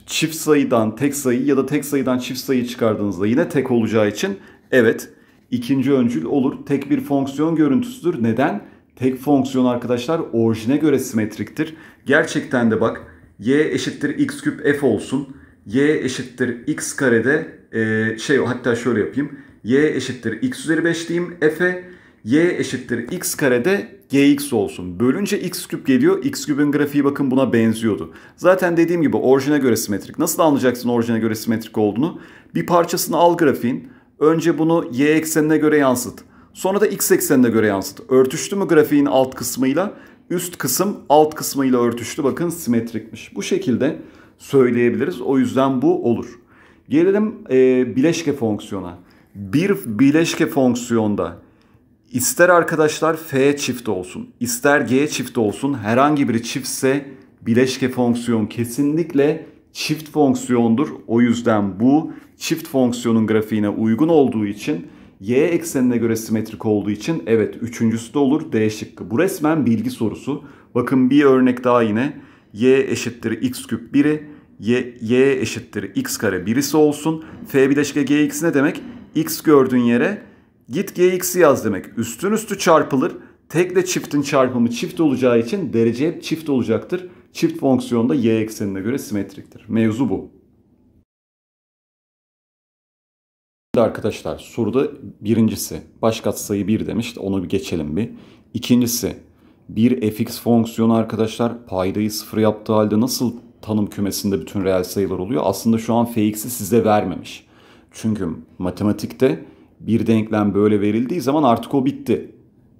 çift sayıdan tek sayı ya da tek sayıdan çift sayı çıkardığınızda yine tek olacağı için evet ikinci öncül olur. Tek bir fonksiyon görüntüsüdür. Neden? Tek fonksiyon arkadaşlar orijine göre simetriktir. Gerçekten de bak y eşittir x küp f olsun. y eşittir x karede e, şey hatta şöyle yapayım. y eşittir x üzeri 5 diyeyim f'e. y eşittir x karede gx olsun. Bölünce x küp geliyor. x küpün grafiği bakın buna benziyordu. Zaten dediğim gibi orijine göre simetrik. Nasıl anlayacaksın orijine göre simetrik olduğunu? Bir parçasını al grafiğin. Önce bunu y eksenine göre yansıt. Sonra da x eksenine göre yansıt. Örtüştü mü grafiğin alt kısmıyla? Üst kısım alt kısmıyla örtüştü. Bakın simetrikmiş. Bu şekilde söyleyebiliriz. O yüzden bu olur. Gelelim e, bileşke fonksiyona. Bir bileşke fonksiyonda ister arkadaşlar f çift olsun, ister g çift olsun herhangi biri çiftse bileşke fonksiyon kesinlikle çift fonksiyondur. O yüzden bu çift fonksiyonun grafiğine uygun olduğu için y eksenine göre simetrik olduğu için evet üçüncüsü de olur D şıkkı. Bu resmen bilgi sorusu. Bakın bir örnek daha yine y eşittir x küp 1'i y, y eşittir x kare birisi olsun. F bileşke gx ne demek? x gördüğün yere git gx'i yaz demek. Üstün üstü çarpılır. Tekle çiftin çarpımı çift olacağı için derece hep çift olacaktır. Çift fonksiyonda y eksenine göre simetriktir. Mevzu bu. Şimdi arkadaşlar soruda birincisi baş katsayı 1 demiş onu bir geçelim bir. İkincisi bir fx fonksiyonu arkadaşlar paydayı sıfır yaptığı halde nasıl tanım kümesinde bütün reel sayılar oluyor? Aslında şu an fx'i size vermemiş. Çünkü matematikte bir denklem böyle verildiği zaman artık o bitti.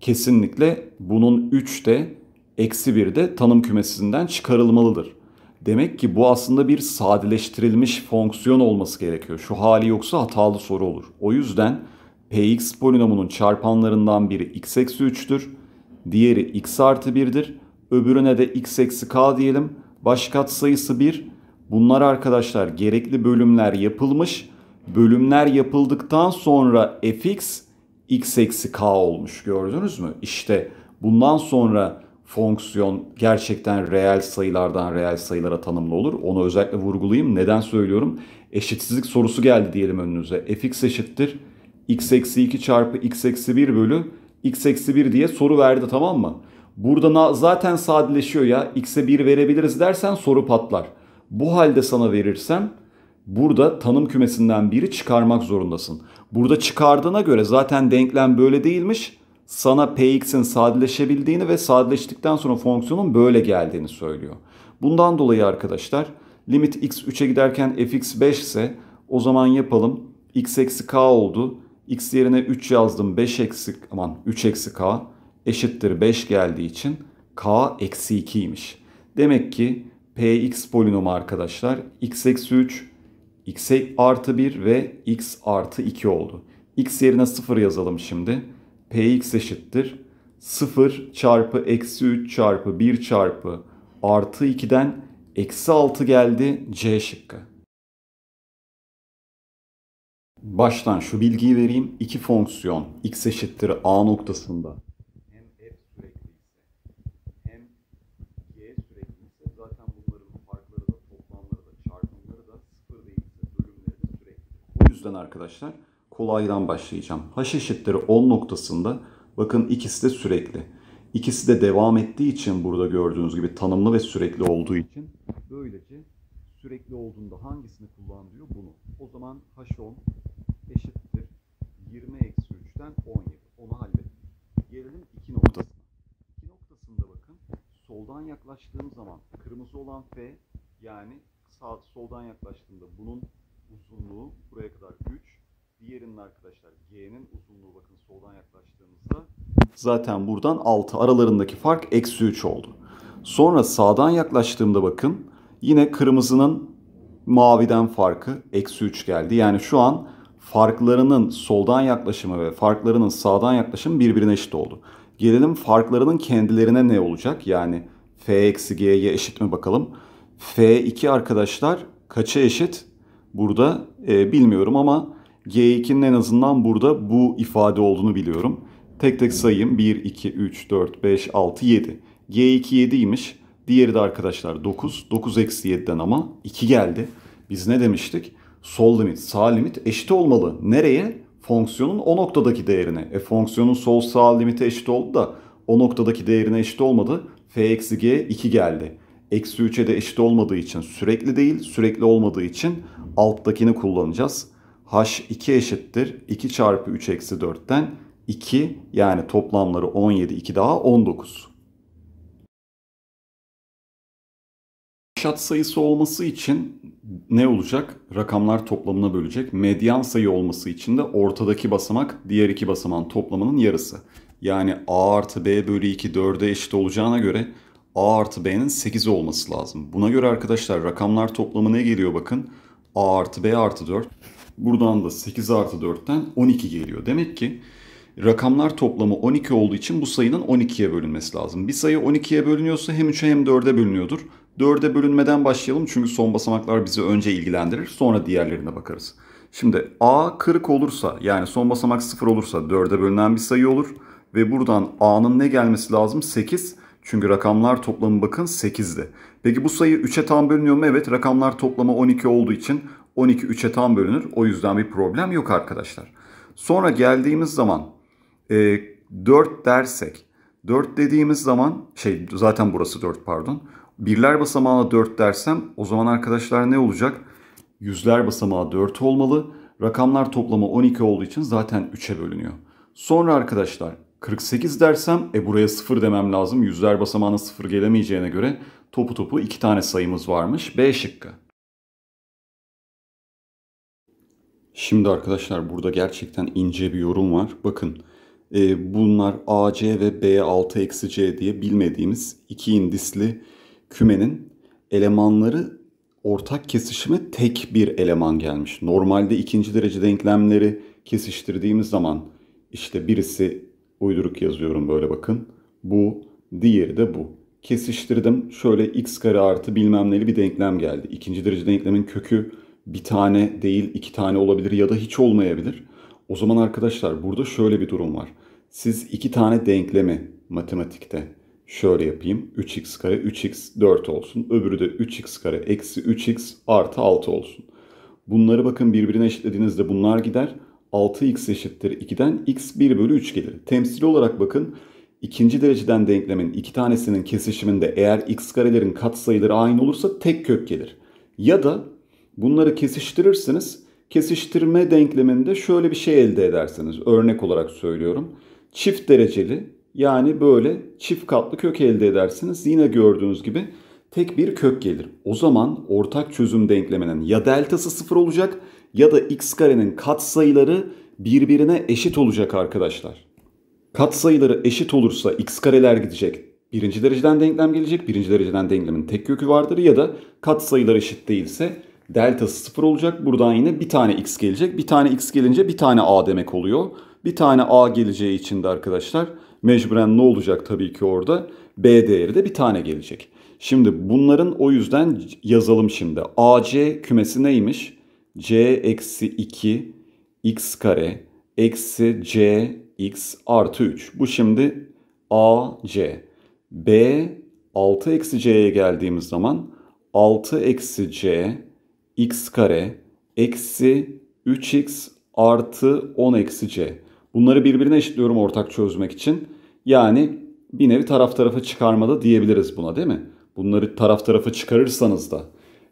Kesinlikle bunun 3 de eksi 1 de tanım kümesinden çıkarılmalıdır. Demek ki bu aslında bir sadeleştirilmiş fonksiyon olması gerekiyor. Şu hali yoksa hatalı soru olur. O yüzden px polinomunun çarpanlarından biri x eksi 3'tür. Diğeri x artı 1'dir. Öbürüne de x eksi k diyelim. Baş katsayısı 1. Bunlar arkadaşlar gerekli bölümler yapılmış. Bölümler yapıldıktan sonra fx x eksi k olmuş gördünüz mü? İşte bundan sonra fonksiyon gerçekten reel sayılardan reel sayılara tanımlı olur. Onu özellikle vurgulayayım. Neden söylüyorum? Eşitsizlik sorusu geldi diyelim önünüze. fx eşittir x eksi 2 çarpı x eksi 1 bölü x eksi 1 diye soru verdi tamam mı? Burada zaten sadeleşiyor ya x'e 1 verebiliriz dersen soru patlar. Bu halde sana verirsem burada tanım kümesinden biri çıkarmak zorundasın. Burada çıkardığına göre zaten denklem böyle değilmiş sana px'in sadeleşebildiğini ve sadeleştikten sonra fonksiyonun böyle geldiğini söylüyor. Bundan dolayı arkadaşlar limit x 3'e giderken fx 5 ise o zaman yapalım x eksi k oldu. x yerine 3 yazdım 5 eksi aman 3 eksi k eşittir 5 geldiği için k eksi 2'ymiş. Demek ki px polinomu arkadaşlar x eksi 3, x artı 1 ve x artı 2 oldu. x yerine 0 yazalım şimdi px eşittir 0 çarpı eksi 3 çarpı 1 çarpı artı 2'den eksi 6 geldi C şıkkı. Baştan şu bilgiyi vereyim. İki fonksiyon x eşittir a noktasında Hem hem sürekli, sürekli. sürekli. Zaten bunların farkları da, da, da toplamları çarpımları sıfır O yüzden arkadaşlar kolaydan başlayacağım. H eşittir 10 noktasında bakın ikisi de sürekli. İkisi de devam ettiği için burada gördüğünüz gibi tanımlı ve sürekli olduğu için böylece sürekli olduğunda hangisini kullan bunu. O zaman H10 eşittir 20 eksi 3'ten 17. Onu halledelim. Gelelim 2 noktasına. 2 noktasında bakın soldan yaklaştığım zaman kırmızı olan F yani sağ soldan yaklaştığımda bunun uzunluğu buraya kadar 3 Diğerinin arkadaşlar G'nin uzunluğu bakın soldan yaklaştığımızda zaten buradan 6 aralarındaki fark eksi 3 oldu. Sonra sağdan yaklaştığımda bakın yine kırmızının maviden farkı eksi 3 geldi. Yani şu an farklarının soldan yaklaşımı ve farklarının sağdan yaklaşımı birbirine eşit oldu. Gelelim farklarının kendilerine ne olacak? Yani f eksi g'ye eşit mi bakalım. f2 arkadaşlar kaça eşit? Burada e, bilmiyorum ama G2'nin en azından burada bu ifade olduğunu biliyorum. Tek tek sayayım. 1, 2, 3, 4, 5, 6, 7. G2 7'ymiş. Diğeri de arkadaşlar 9. 9 eksi 7'den ama 2 geldi. Biz ne demiştik? Sol limit, sağ limit eşit olmalı. Nereye? Fonksiyonun o noktadaki değerine. E fonksiyonun sol sağ limiti eşit oldu da o noktadaki değerine eşit olmadı. F eksi G 2 geldi. Eksi 3'e de eşit olmadığı için sürekli değil, sürekli olmadığı için alttakini kullanacağız h 2 eşittir 2 çarpı 3 eksi 4'ten 2 yani toplamları 17 2 daha 19. Şat sayısı olması için ne olacak? Rakamlar toplamına bölecek. Medyan sayı olması için de ortadaki basamak diğer iki basamağın toplamının yarısı. Yani a artı b bölü 2 4'e eşit olacağına göre a artı b'nin 8 olması lazım. Buna göre arkadaşlar rakamlar toplamı ne geliyor bakın. a artı b artı 4 Buradan da 8 artı 4'ten 12 geliyor. Demek ki rakamlar toplamı 12 olduğu için bu sayının 12'ye bölünmesi lazım. Bir sayı 12'ye bölünüyorsa hem 3'e hem 4'e bölünüyordur. 4'e bölünmeden başlayalım çünkü son basamaklar bizi önce ilgilendirir sonra diğerlerine bakarız. Şimdi A 40 olursa yani son basamak 0 olursa 4'e bölünen bir sayı olur. Ve buradan A'nın ne gelmesi lazım? 8. Çünkü rakamlar toplamı bakın 8'di. Peki bu sayı 3'e tam bölünüyor mu? Evet rakamlar toplamı 12 olduğu için 12 3'e tam bölünür. O yüzden bir problem yok arkadaşlar. Sonra geldiğimiz zaman e, 4 dersek 4 dediğimiz zaman şey zaten burası 4 pardon. Birler basamağına 4 dersem o zaman arkadaşlar ne olacak? Yüzler basamağı 4 olmalı. Rakamlar toplamı 12 olduğu için zaten 3'e bölünüyor. Sonra arkadaşlar 48 dersem e buraya 0 demem lazım. Yüzler basamağına 0 gelemeyeceğine göre topu topu 2 tane sayımız varmış. B şıkkı. Şimdi arkadaşlar burada gerçekten ince bir yorum var. Bakın e, bunlar AC ve B6-C diye bilmediğimiz iki indisli kümenin elemanları ortak kesişime tek bir eleman gelmiş. Normalde ikinci derece denklemleri kesiştirdiğimiz zaman işte birisi uyduruk yazıyorum böyle bakın. Bu, diğeri de bu. Kesiştirdim. Şöyle x kare artı bilmem neli bir denklem geldi. İkinci derece denklemin kökü bir tane değil iki tane olabilir ya da hiç olmayabilir. O zaman arkadaşlar burada şöyle bir durum var. Siz iki tane denklemi matematikte şöyle yapayım. 3x kare 3x 4 olsun. Öbürü de 3x kare eksi 3x artı 6 olsun. Bunları bakın birbirine eşitlediğinizde bunlar gider. 6x eşittir 2'den x 1 bölü 3 gelir. Temsili olarak bakın ikinci dereceden denklemin iki tanesinin kesişiminde eğer x karelerin katsayıları aynı olursa tek kök gelir. Ya da Bunları kesiştirirsiniz. Kesiştirme denkleminde şöyle bir şey elde edersiniz. Örnek olarak söylüyorum. Çift dereceli yani böyle çift katlı kök elde edersiniz. Yine gördüğünüz gibi tek bir kök gelir. O zaman ortak çözüm denkleminin ya deltası sıfır olacak ya da x karenin katsayıları birbirine eşit olacak arkadaşlar. Katsayıları eşit olursa x kareler gidecek. Birinci dereceden denklem gelecek. Birinci dereceden denklemin tek kökü vardır ya da katsayılar eşit değilse deltası 0 olacak. Buradan yine bir tane x gelecek. Bir tane x gelince bir tane a demek oluyor. Bir tane a geleceği için de arkadaşlar mecburen ne olacak tabii ki orada? b değeri de bir tane gelecek. Şimdi bunların o yüzden yazalım şimdi. ac kümesi neymiş? c eksi 2 x kare eksi c x artı 3. Bu şimdi a c. b 6 eksi c'ye geldiğimiz zaman 6 eksi c x kare eksi 3x artı 10 eksi c. Bunları birbirine eşitliyorum ortak çözmek için. Yani bir nevi taraf tarafa çıkarmada diyebiliriz buna değil mi? Bunları taraf tarafa çıkarırsanız da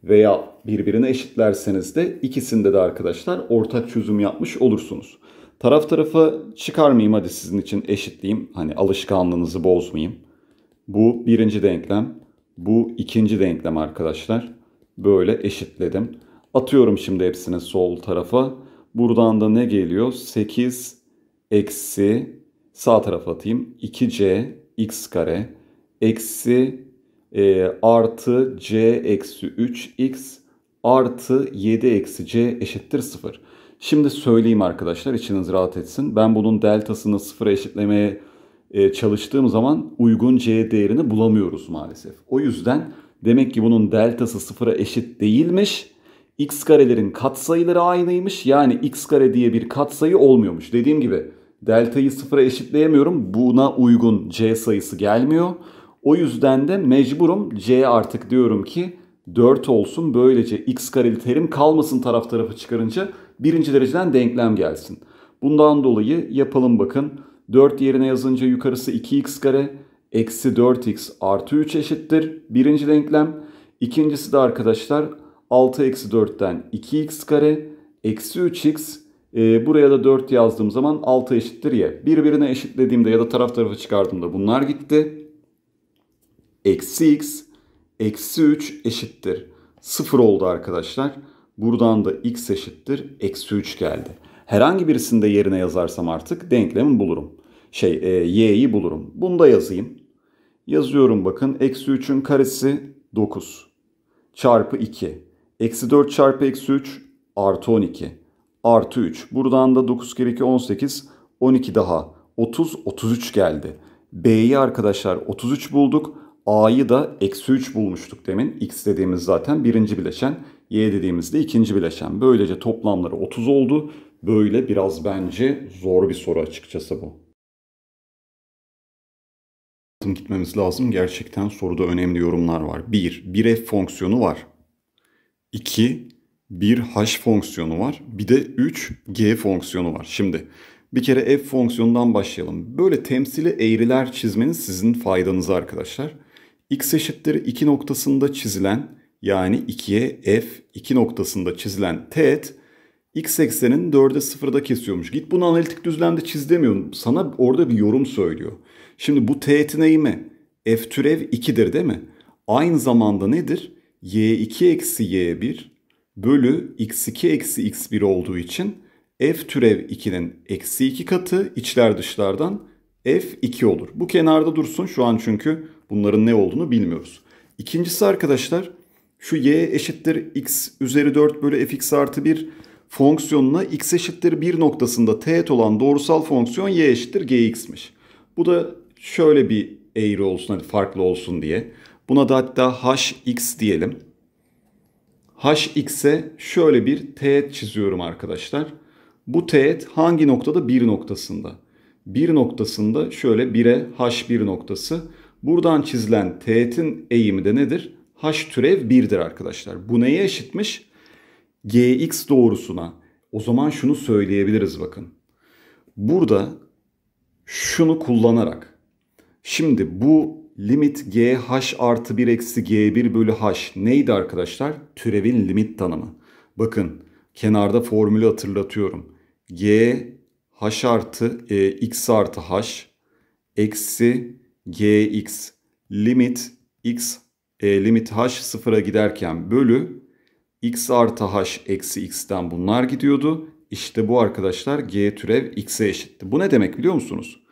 veya birbirine eşitlerseniz de ikisinde de arkadaşlar ortak çözüm yapmış olursunuz. Taraf tarafa çıkarmayayım hadi sizin için eşitleyeyim. Hani alışkanlığınızı bozmayayım. Bu birinci denklem. Bu ikinci denklem arkadaşlar böyle eşitledim. Atıyorum şimdi hepsini sol tarafa. Buradan da ne geliyor? 8 eksi sağ tarafa atayım. 2c x kare eksi e, artı c eksi 3x artı 7 eksi c eşittir 0. Şimdi söyleyeyim arkadaşlar içiniz rahat etsin. Ben bunun deltasını sıfıra eşitlemeye e, çalıştığım zaman uygun c değerini bulamıyoruz maalesef. O yüzden Demek ki bunun deltası sıfıra eşit değilmiş. X karelerin katsayıları aynıymış. Yani X kare diye bir katsayı olmuyormuş. Dediğim gibi deltayı sıfıra eşitleyemiyorum. Buna uygun C sayısı gelmiyor. O yüzden de mecburum C artık diyorum ki 4 olsun. Böylece X kareli terim kalmasın taraf tarafı çıkarınca birinci dereceden denklem gelsin. Bundan dolayı yapalım bakın. 4 yerine yazınca yukarısı 2x kare eksi 4x artı 3 eşittir. Birinci denklem. İkincisi de arkadaşlar 6 eksi 4'ten 2x kare eksi 3x e, buraya da 4 yazdığım zaman 6 eşittir y. Birbirine eşitlediğimde ya da taraf tarafa çıkardığımda bunlar gitti. Eksi x eksi 3 eşittir. 0 oldu arkadaşlar. Buradan da x eşittir. Eksi 3 geldi. Herhangi birisinde yerine yazarsam artık denklemi bulurum şey e, y'yi bulurum. Bunu da yazayım. Yazıyorum bakın. Eksi 3'ün karesi 9 çarpı 2. Eksi 4 çarpı eksi 3 artı 12 artı 3. Buradan da 9 kere 2 18 12 daha 30 33 geldi. B'yi arkadaşlar 33 bulduk. A'yı da eksi 3 bulmuştuk demin. X dediğimiz zaten birinci bileşen. Y dediğimiz de ikinci bileşen. Böylece toplamları 30 oldu. Böyle biraz bence zor bir soru açıkçası bu aktım gitmemiz lazım. Gerçekten soruda önemli yorumlar var. 1. Bir, bir f fonksiyonu var. 2. Bir h fonksiyonu var. Bir de 3. G fonksiyonu var. Şimdi bir kere f fonksiyonundan başlayalım. Böyle temsili eğriler çizmeniz sizin faydanız arkadaşlar. x eşittir 2 noktasında çizilen yani 2'ye f 2 noktasında çizilen teğet x eksenin 4'e 0'da kesiyormuş. Git bunu analitik düzlemde çiz demiyorum. Sana orada bir yorum söylüyor. Şimdi bu teğet neyimi? F türev 2'dir değil mi? Aynı zamanda nedir? Y2 eksi Y1 bölü X2 eksi X1 olduğu için F türev 2'nin eksi 2 katı içler dışlardan F2 olur. Bu kenarda dursun şu an çünkü bunların ne olduğunu bilmiyoruz. İkincisi arkadaşlar şu y eşittir x üzeri 4 bölü fx artı 1 fonksiyonuna x eşittir 1 noktasında teğet olan doğrusal fonksiyon y eşittir gx'miş. Bu da şöyle bir eğri olsun hadi farklı olsun diye. Buna da hatta hx diyelim. hx'e şöyle bir teğet çiziyorum arkadaşlar. Bu teğet hangi noktada? bir noktasında. Bir noktasında şöyle 1'e h1 noktası. Buradan çizilen teğetin eğimi de nedir? h türev 1'dir arkadaşlar. Bu neye eşitmiş? gx doğrusuna. O zaman şunu söyleyebiliriz bakın. Burada şunu kullanarak Şimdi bu limit gh artı 1 eksi g1 bölü h neydi arkadaşlar? Türevin limit tanımı. Bakın kenarda formülü hatırlatıyorum. g h artı e, x artı h eksi gx limit x e, limit h sıfıra giderken bölü x artı h eksi x'ten bunlar gidiyordu. İşte bu arkadaşlar g türev x'e eşitti. Bu ne demek biliyor musunuz?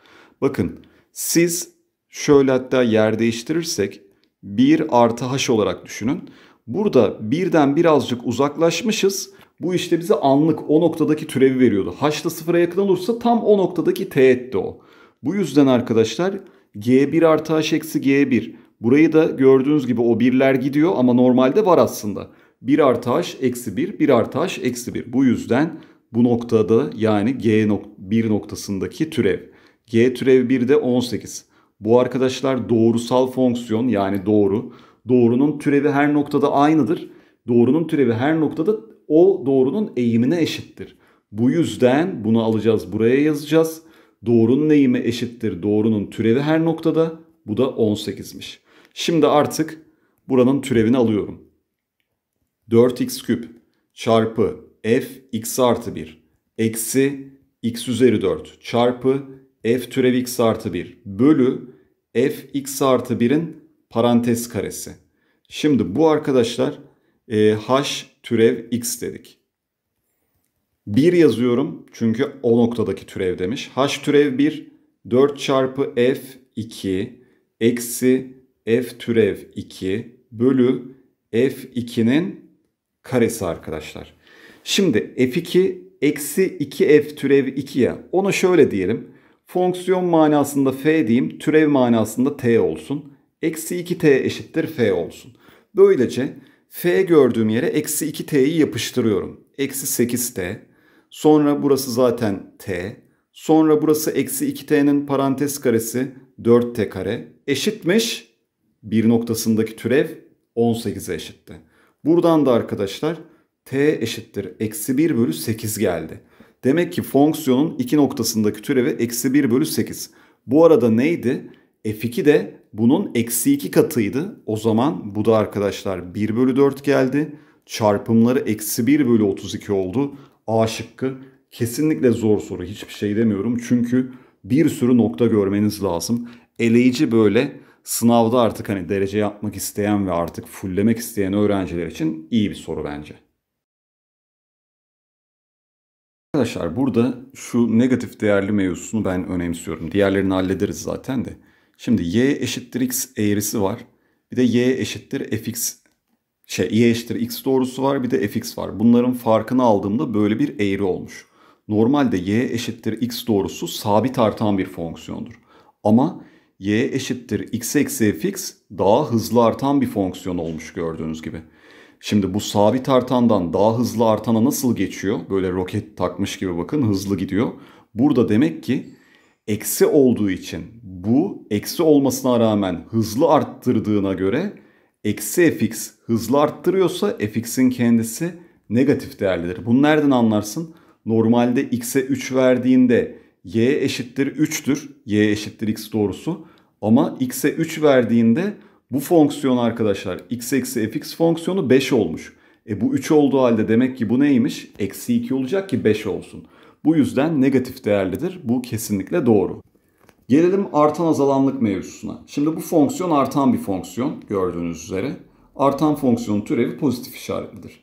Bakın siz Şöyle hatta yer değiştirirsek 1 artı h olarak düşünün. Burada birden birazcık uzaklaşmışız. Bu işte bize anlık o noktadaki türevi veriyordu. h da sıfıra yakın olursa tam o noktadaki teğet de o. Bu yüzden arkadaşlar g1 artı h eksi g1. Burayı da gördüğünüz gibi o birler gidiyor ama normalde var aslında. 1 artı h eksi 1, 1 artı h eksi 1. Bu yüzden bu noktada yani g1 noktasındaki türev. g türev 1 de 18. Bu arkadaşlar doğrusal fonksiyon yani doğru. Doğrunun türevi her noktada aynıdır. Doğrunun türevi her noktada o doğrunun eğimine eşittir. Bu yüzden bunu alacağız buraya yazacağız. Doğrunun eğimi eşittir doğrunun türevi her noktada. Bu da 18'miş. Şimdi artık buranın türevini alıyorum. 4x küp çarpı f x artı 1 eksi x üzeri 4 çarpı f türev x artı 1 bölü f x artı 1'in parantez karesi. Şimdi bu arkadaşlar e, h türev x dedik. 1 yazıyorum çünkü o noktadaki türev demiş. h türev 1 4 çarpı f 2 eksi f türev 2 bölü f2'nin karesi arkadaşlar. Şimdi f2 eksi 2f türev 2 ya onu şöyle diyelim. Fonksiyon manasında f diyeyim. Türev manasında t olsun. Eksi 2t eşittir f olsun. Böylece f gördüğüm yere eksi 2t'yi yapıştırıyorum. Eksi 8t. Sonra burası zaten t. Sonra burası eksi 2t'nin parantez karesi 4t kare. Eşitmiş. Bir noktasındaki türev 18'e eşitti. Buradan da arkadaşlar t eşittir. Eksi 1 bölü 8 geldi. Demek ki fonksiyonun iki noktasındaki türevi eksi 1 bölü 8. Bu arada neydi? F2 de bunun eksi 2 katıydı. O zaman bu da arkadaşlar 1 bölü 4 geldi. Çarpımları eksi 1 bölü 32 oldu. A şıkkı kesinlikle zor soru. Hiçbir şey demiyorum. Çünkü bir sürü nokta görmeniz lazım. Eleyici böyle sınavda artık hani derece yapmak isteyen ve artık fulllemek isteyen öğrenciler için iyi bir soru bence. Arkadaşlar burada şu negatif değerli mevzusunu ben önemsiyorum. Diğerlerini hallederiz zaten de. Şimdi y eşittir x eğrisi var. Bir de y eşittir fx şey y eşittir x doğrusu var bir de fx var. Bunların farkını aldığımda böyle bir eğri olmuş. Normalde y eşittir x doğrusu sabit artan bir fonksiyondur. Ama y eşittir x eksi fx daha hızlı artan bir fonksiyon olmuş gördüğünüz gibi. Şimdi bu sabit artandan daha hızlı artana nasıl geçiyor? Böyle roket takmış gibi bakın hızlı gidiyor. Burada demek ki eksi olduğu için bu eksi olmasına rağmen hızlı arttırdığına göre eksi fx hızlı arttırıyorsa fx'in kendisi negatif değerlidir. Bunu nereden anlarsın? Normalde x'e 3 verdiğinde y eşittir 3'tür. y eşittir x doğrusu. Ama x'e 3 verdiğinde bu fonksiyon arkadaşlar x eksi fx fonksiyonu 5 olmuş. E bu 3 olduğu halde demek ki bu neymiş? Eksi 2 olacak ki 5 olsun. Bu yüzden negatif değerlidir. Bu kesinlikle doğru. Gelelim artan azalanlık mevzusuna. Şimdi bu fonksiyon artan bir fonksiyon gördüğünüz üzere. Artan fonksiyonun türevi pozitif işaretlidir.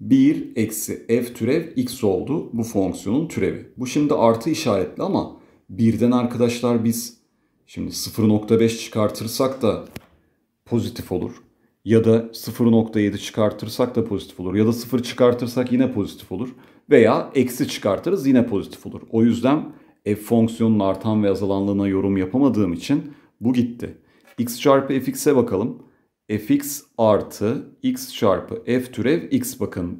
1 eksi f türev x oldu bu fonksiyonun türevi. Bu şimdi artı işaretli ama birden arkadaşlar biz şimdi 0.5 çıkartırsak da pozitif olur. Ya da 0.7 çıkartırsak da pozitif olur. Ya da 0 çıkartırsak yine pozitif olur. Veya eksi çıkartırız yine pozitif olur. O yüzden f fonksiyonun artan ve azalanlığına yorum yapamadığım için bu gitti. x çarpı fx'e bakalım. fx artı x çarpı f türev x bakın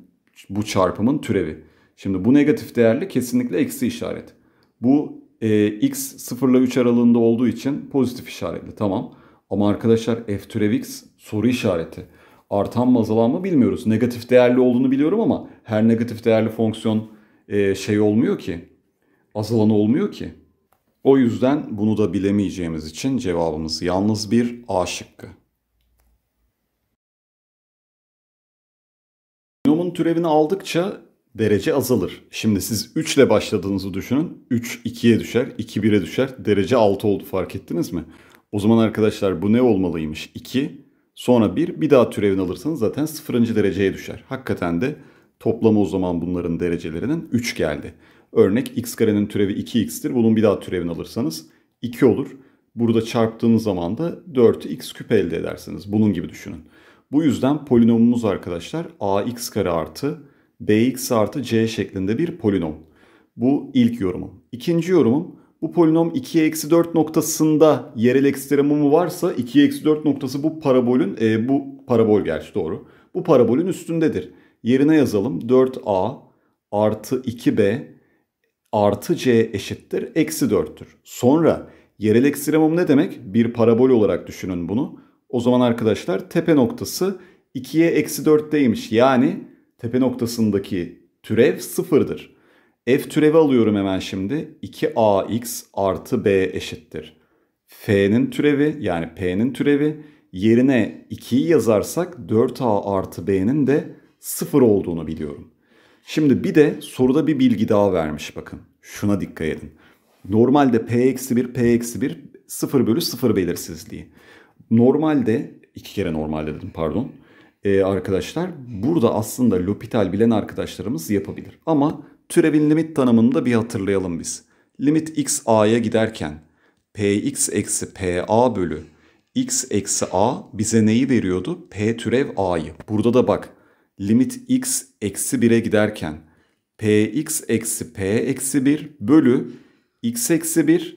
bu çarpımın türevi. Şimdi bu negatif değerli kesinlikle eksi işaret. Bu e, x 0 ile 3 aralığında olduğu için pozitif işaretli tamam. Ama arkadaşlar f türev soru işareti. Artan mı azalan mı bilmiyoruz. Negatif değerli olduğunu biliyorum ama her negatif değerli fonksiyon e, şey olmuyor ki. azalan olmuyor ki. O yüzden bunu da bilemeyeceğimiz için cevabımız yalnız bir A şıkkı. Binomun türevini aldıkça derece azalır. Şimdi siz 3 ile başladığınızı düşünün. 3 2'ye düşer, 2 1'e düşer. Derece 6 oldu fark ettiniz mi? O zaman arkadaşlar bu ne olmalıymış? 2. Sonra 1. Bir daha türevini alırsanız zaten 0. dereceye düşer. Hakikaten de toplamı o zaman bunların derecelerinin 3 geldi. Örnek x karenin türevi 2x'tir. Bunun bir daha türevini alırsanız 2 olur. Burada çarptığınız zaman da 4x küp elde edersiniz. Bunun gibi düşünün. Bu yüzden polinomumuz arkadaşlar ax kare artı bx artı c şeklinde bir polinom. Bu ilk yorumum. İkinci yorumum bu polinom 2 eksi 4 noktasında yerel ekstremumu varsa 2 eksi 4 noktası bu parabolün e, bu parabol gerçi doğru. Bu parabolün üstündedir. Yerine yazalım 4a artı 2b artı c eşittir eksi 4'tür. Sonra yerel ekstremum ne demek? Bir parabol olarak düşünün bunu. O zaman arkadaşlar tepe noktası 2'ye eksi 4'teymiş. Yani tepe noktasındaki türev sıfırdır. F türevi alıyorum hemen şimdi. 2ax artı b eşittir. F'nin türevi yani P'nin türevi yerine 2'yi yazarsak 4a artı b'nin de 0 olduğunu biliyorum. Şimdi bir de soruda bir bilgi daha vermiş bakın. Şuna dikkat edin. Normalde p-1 p-1 0 bölü 0 belirsizliği. Normalde iki kere normalde dedim pardon. Ee, arkadaşlar burada aslında L'Hopital bilen arkadaşlarımız yapabilir. Ama Türevin limit tanımını da bir hatırlayalım biz. Limit x a'ya giderken px eksi pa bölü x eksi a bize neyi veriyordu? p türev a'yı. Burada da bak limit x eksi 1'e giderken px eksi p eksi 1 bölü x eksi 1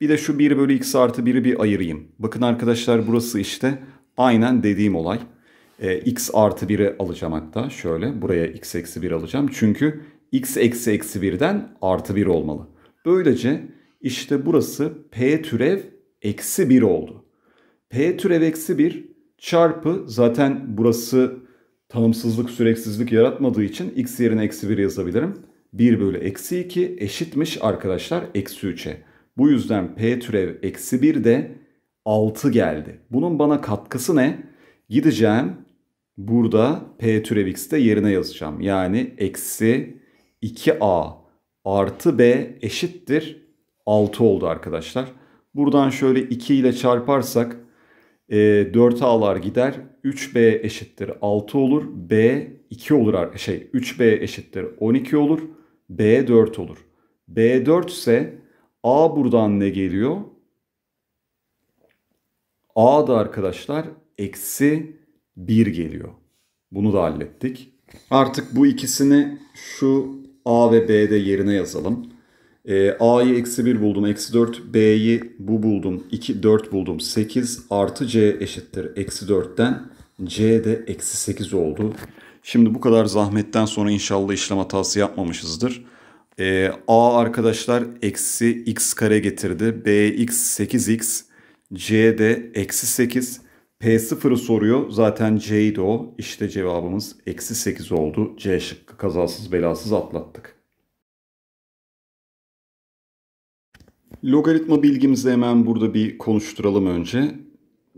bir de şu 1 bölü x artı 1'i bir ayırayım. Bakın arkadaşlar burası işte aynen dediğim olay. Ee, x artı 1'i alacağım hatta şöyle buraya x eksi 1 alacağım. Çünkü x eksi eksi 1'den artı bir olmalı. Böylece işte burası p türev eksi bir oldu. p türev eksi bir çarpı zaten burası tanımsızlık süreksizlik yaratmadığı için x yerine eksi bir yazabilirim. 1 bölü eksi 2 eşitmiş arkadaşlar eksi 3'e. Bu yüzden p türev eksi 1 de 6 geldi. Bunun bana katkısı ne? Gideceğim burada p türev de yerine yazacağım. Yani eksi 2a artı b eşittir 6 oldu arkadaşlar. Buradan şöyle 2 ile çarparsak 4a'lar e, gider. 3b eşittir 6 olur. b 2 olur. Şey 3b eşittir 12 olur. b 4 olur. b 4 ise a buradan ne geliyor? a da arkadaşlar eksi 1 geliyor. Bunu da hallettik. Artık bu ikisini şu A ve B'de yerine yazalım. E, A'yı eksi 1 buldum eksi 4. B'yi bu buldum 2 4 buldum 8 artı C eşittir eksi 4'ten C de eksi 8 oldu. Şimdi bu kadar zahmetten sonra inşallah işlem hatası yapmamışızdır. E, A arkadaşlar eksi x kare getirdi. B x 8x. C de eksi 8. P sıfırı soruyor. Zaten C'ydi o. İşte cevabımız eksi 8 oldu. C şıkkı kazasız belasız atlattık. Logaritma bilgimizi hemen burada bir konuşturalım önce.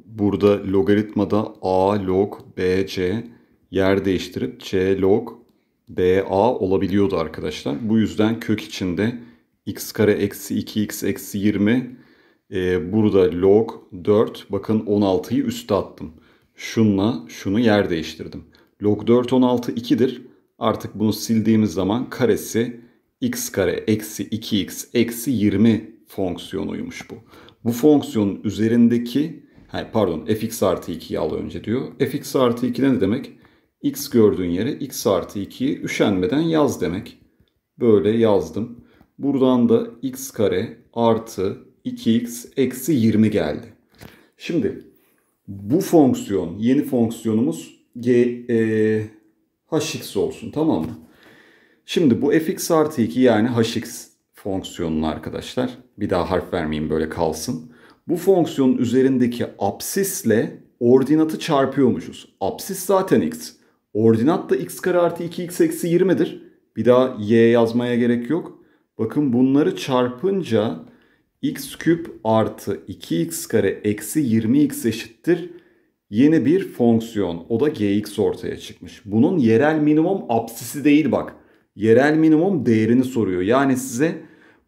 Burada logaritmada a log bc yer değiştirip c log ba olabiliyordu arkadaşlar. Bu yüzden kök içinde x kare eksi 2x eksi 20 e, burada log 4 bakın 16'yı üste attım. Şunla şunu yer değiştirdim. Log 4 16 2'dir. Artık bunu sildiğimiz zaman karesi x kare eksi 2x eksi 20 fonksiyonuymuş bu. Bu fonksiyonun üzerindeki yani pardon fx artı 2'yi al önce diyor. fx artı 2 ne demek? x gördüğün yere x artı 2'yi üşenmeden yaz demek. Böyle yazdım. Buradan da x kare artı 2x eksi 20 geldi. Şimdi bu fonksiyon yeni fonksiyonumuz g, e, hx olsun tamam mı? Şimdi bu fx artı 2 yani hx fonksiyonunu arkadaşlar bir daha harf vermeyeyim böyle kalsın. Bu fonksiyonun üzerindeki absisle ordinatı çarpıyormuşuz. Absis zaten x. Ordinat da x kare artı 2x eksi 20'dir. Bir daha y yazmaya gerek yok. Bakın bunları çarpınca x küp artı 2x kare eksi 20x eşittir yeni bir fonksiyon. O da gx ortaya çıkmış. Bunun yerel minimum apsisi değil bak. Yerel minimum değerini soruyor. Yani size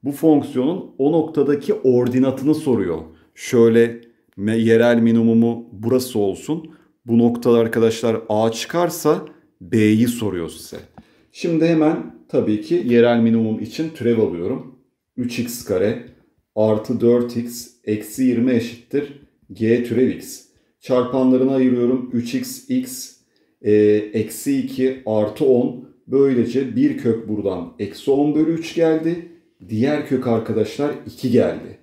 bu fonksiyonun o noktadaki ordinatını soruyor. Şöyle yerel minimumu burası olsun. Bu noktada arkadaşlar a çıkarsa b'yi soruyor size. Şimdi hemen tabii ki yerel minimum için türev alıyorum. 3x kare artı 4x eksi 20 eşittir g türev x çarpanlarına ayırıyorum. 3x x e, eksi 2 artı 10 böylece bir kök buradan eksi 10 bölü 3 geldi. Diğer kök arkadaşlar 2 geldi.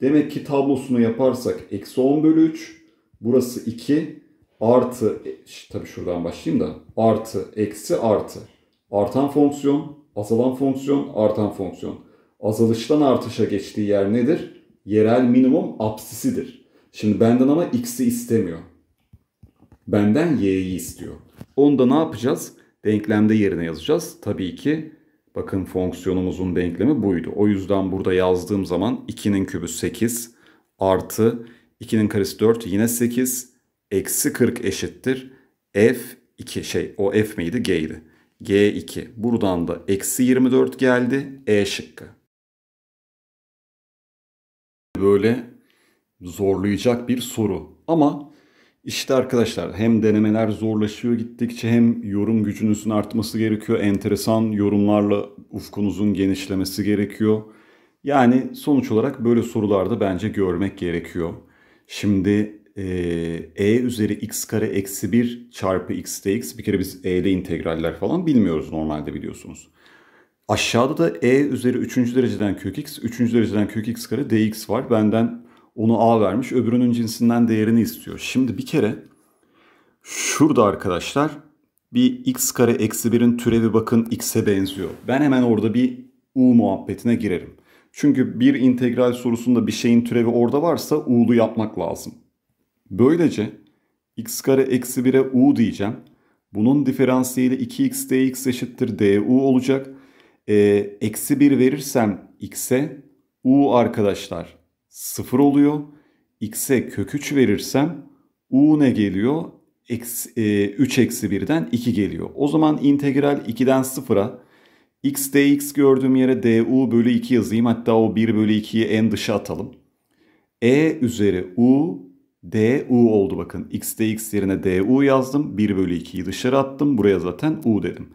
Demek ki tablosunu yaparsak eksi 10 bölü 3 burası 2 artı e, tabii şuradan başlayayım da artı eksi artı artan fonksiyon azalan fonksiyon artan fonksiyon azalıştan artışa geçtiği yer nedir? Yerel minimum apsisidir. Şimdi benden ama x'i istemiyor. Benden y'yi istiyor. Onu da ne yapacağız? Denklemde yerine yazacağız. Tabii ki bakın fonksiyonumuzun denklemi buydu. O yüzden burada yazdığım zaman 2'nin kübü 8 artı 2'nin karesi 4 yine 8 eksi 40 eşittir. F 2 şey o F miydi G'ydi. G2 buradan da eksi 24 geldi E şıkkı. Böyle zorlayacak bir soru. Ama işte arkadaşlar hem denemeler zorlaşıyor gittikçe hem yorum gücünüzün artması gerekiyor. Enteresan yorumlarla ufkunuzun genişlemesi gerekiyor. Yani sonuç olarak böyle sorularda bence görmek gerekiyor. Şimdi e, e üzeri x kare eksi 1 çarpı x dx bir kere biz e'li integraller falan bilmiyoruz normalde biliyorsunuz. Aşağıda da e üzeri 3. dereceden kök x, 3. dereceden kök x kare dx var. Benden onu A vermiş, öbürünün cinsinden değerini istiyor. Şimdi bir kere şurada arkadaşlar bir x kare eksi 1'in türevi bakın x'e benziyor. Ben hemen orada bir u muhabbetine girerim. Çünkü bir integral sorusunda bir şeyin türevi orada varsa u'lu yapmak lazım. Böylece x kare eksi 1'e u diyeceğim. Bunun diferansiyeli 2x dx eşittir du olacak. Ee, eksi ee, 1 verirsem x'e u arkadaşlar 0 oluyor. X'e kök 3 verirsem U ne geliyor? E, eksi, e, 3 eksi 1'den 2 geliyor. O zaman integral 2'den 0'a x dx gördüğüm yere du bölü 2 yazayım. Hatta o 1 bölü 2'yi en dışa atalım. E üzeri u du oldu bakın. x dx yerine du yazdım. 1 bölü 2'yi dışarı attım. Buraya zaten u dedim.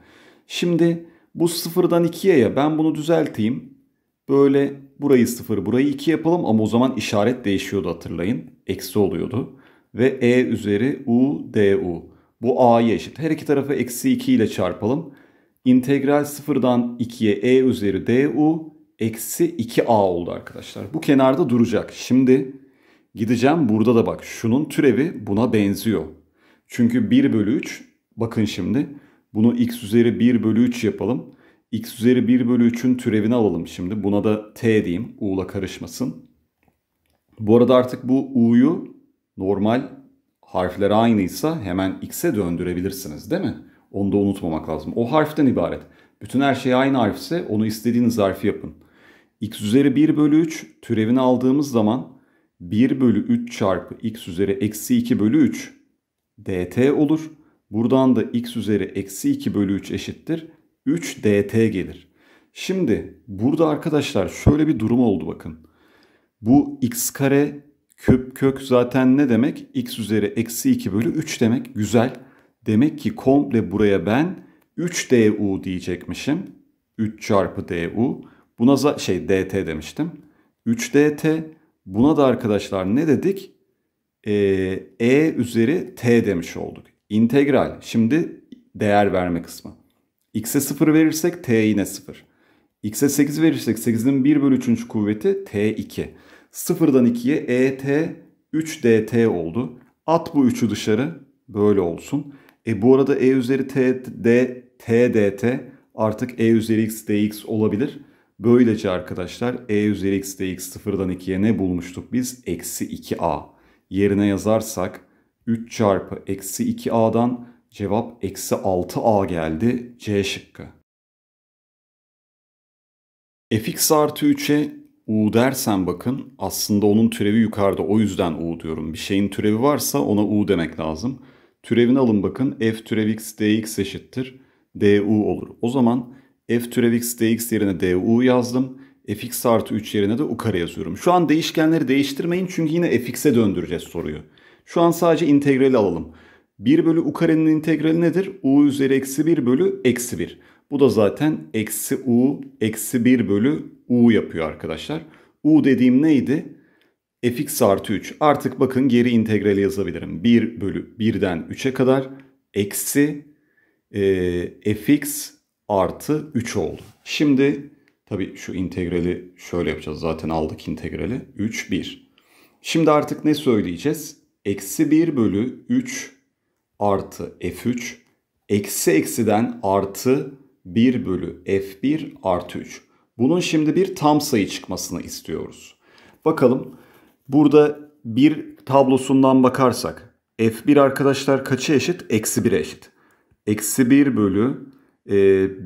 Şimdi bu sıfırdan 2'ye ya ben bunu düzelteyim. Böyle burayı 0 burayı 2 yapalım ama o zaman işaret değişiyordu hatırlayın. Eksi oluyordu. Ve e üzeri u du. Bu a'ya eşit. Her iki tarafı eksi 2 ile çarpalım. İntegral 0'dan 2'ye e üzeri du eksi 2a oldu arkadaşlar. Bu kenarda duracak. Şimdi gideceğim burada da bak şunun türevi buna benziyor. Çünkü 1 bölü 3 bakın şimdi bunu x üzeri 1 bölü 3 yapalım x üzeri 1 bölü 3'ün türevini alalım şimdi. Buna da t diyeyim. U'la karışmasın. Bu arada artık bu u'yu normal harfler aynıysa hemen x'e döndürebilirsiniz değil mi? Onu da unutmamak lazım. O harften ibaret. Bütün her şey aynı harf ise onu istediğiniz harfi yapın. x üzeri 1 bölü 3 türevini aldığımız zaman 1 bölü 3 çarpı x üzeri eksi 2 bölü 3 dt olur. Buradan da x üzeri eksi 2 bölü 3 eşittir 3 dt gelir. Şimdi burada arkadaşlar şöyle bir durum oldu bakın. Bu x kare küp kök zaten ne demek? x üzeri eksi 2 bölü 3 demek. Güzel. Demek ki komple buraya ben 3 du diyecekmişim. 3 çarpı du. Buna za şey dt demiştim. 3 dt. Buna da arkadaşlar ne dedik? Ee, e üzeri t demiş olduk. İntegral. Şimdi değer verme kısmı. X'e 0 verirsek T yine 0. X'e 8 verirsek 8'in 1 bölü 3. kuvveti T2. 0'dan 2'ye e t 3 DT oldu. At bu 3'ü dışarı böyle olsun. E bu arada E üzeri T, D, T DT artık E üzeri X DX olabilir. Böylece arkadaşlar E üzeri X DX 0'dan 2'ye ne bulmuştuk biz? Eksi 2A. Yerine yazarsak 3 çarpı eksi 2A'dan Cevap eksi 6a geldi C şıkkı. fx artı 3'e u dersen bakın aslında onun türevi yukarıda o yüzden u diyorum. Bir şeyin türevi varsa ona u demek lazım. Türevini alın bakın f türev x dx eşittir du olur. O zaman f türev x dx yerine du yazdım. fx artı 3 yerine de u kare yazıyorum. Şu an değişkenleri değiştirmeyin çünkü yine fx'e döndüreceğiz soruyu. Şu an sadece integrali alalım. 1 bölü u karenin integrali nedir? u üzeri eksi 1 bölü eksi 1. Bu da zaten eksi u eksi 1 bölü u yapıyor arkadaşlar. u dediğim neydi? fx artı 3. Artık bakın geri integrali yazabilirim. 1 bölü 1'den 3'e kadar eksi e, fx artı 3 oldu. Şimdi tabii şu integrali şöyle yapacağız. Zaten aldık integrali. 3, 1. Şimdi artık ne söyleyeceğiz? Eksi 1 bölü 3 artı f3 eksi eksiden artı 1 bölü f1 artı 3. Bunun şimdi bir tam sayı çıkmasını istiyoruz. Bakalım burada bir tablosundan bakarsak f1 arkadaşlar kaça eşit? Eksi 1'e eşit. Eksi 1 bölü e,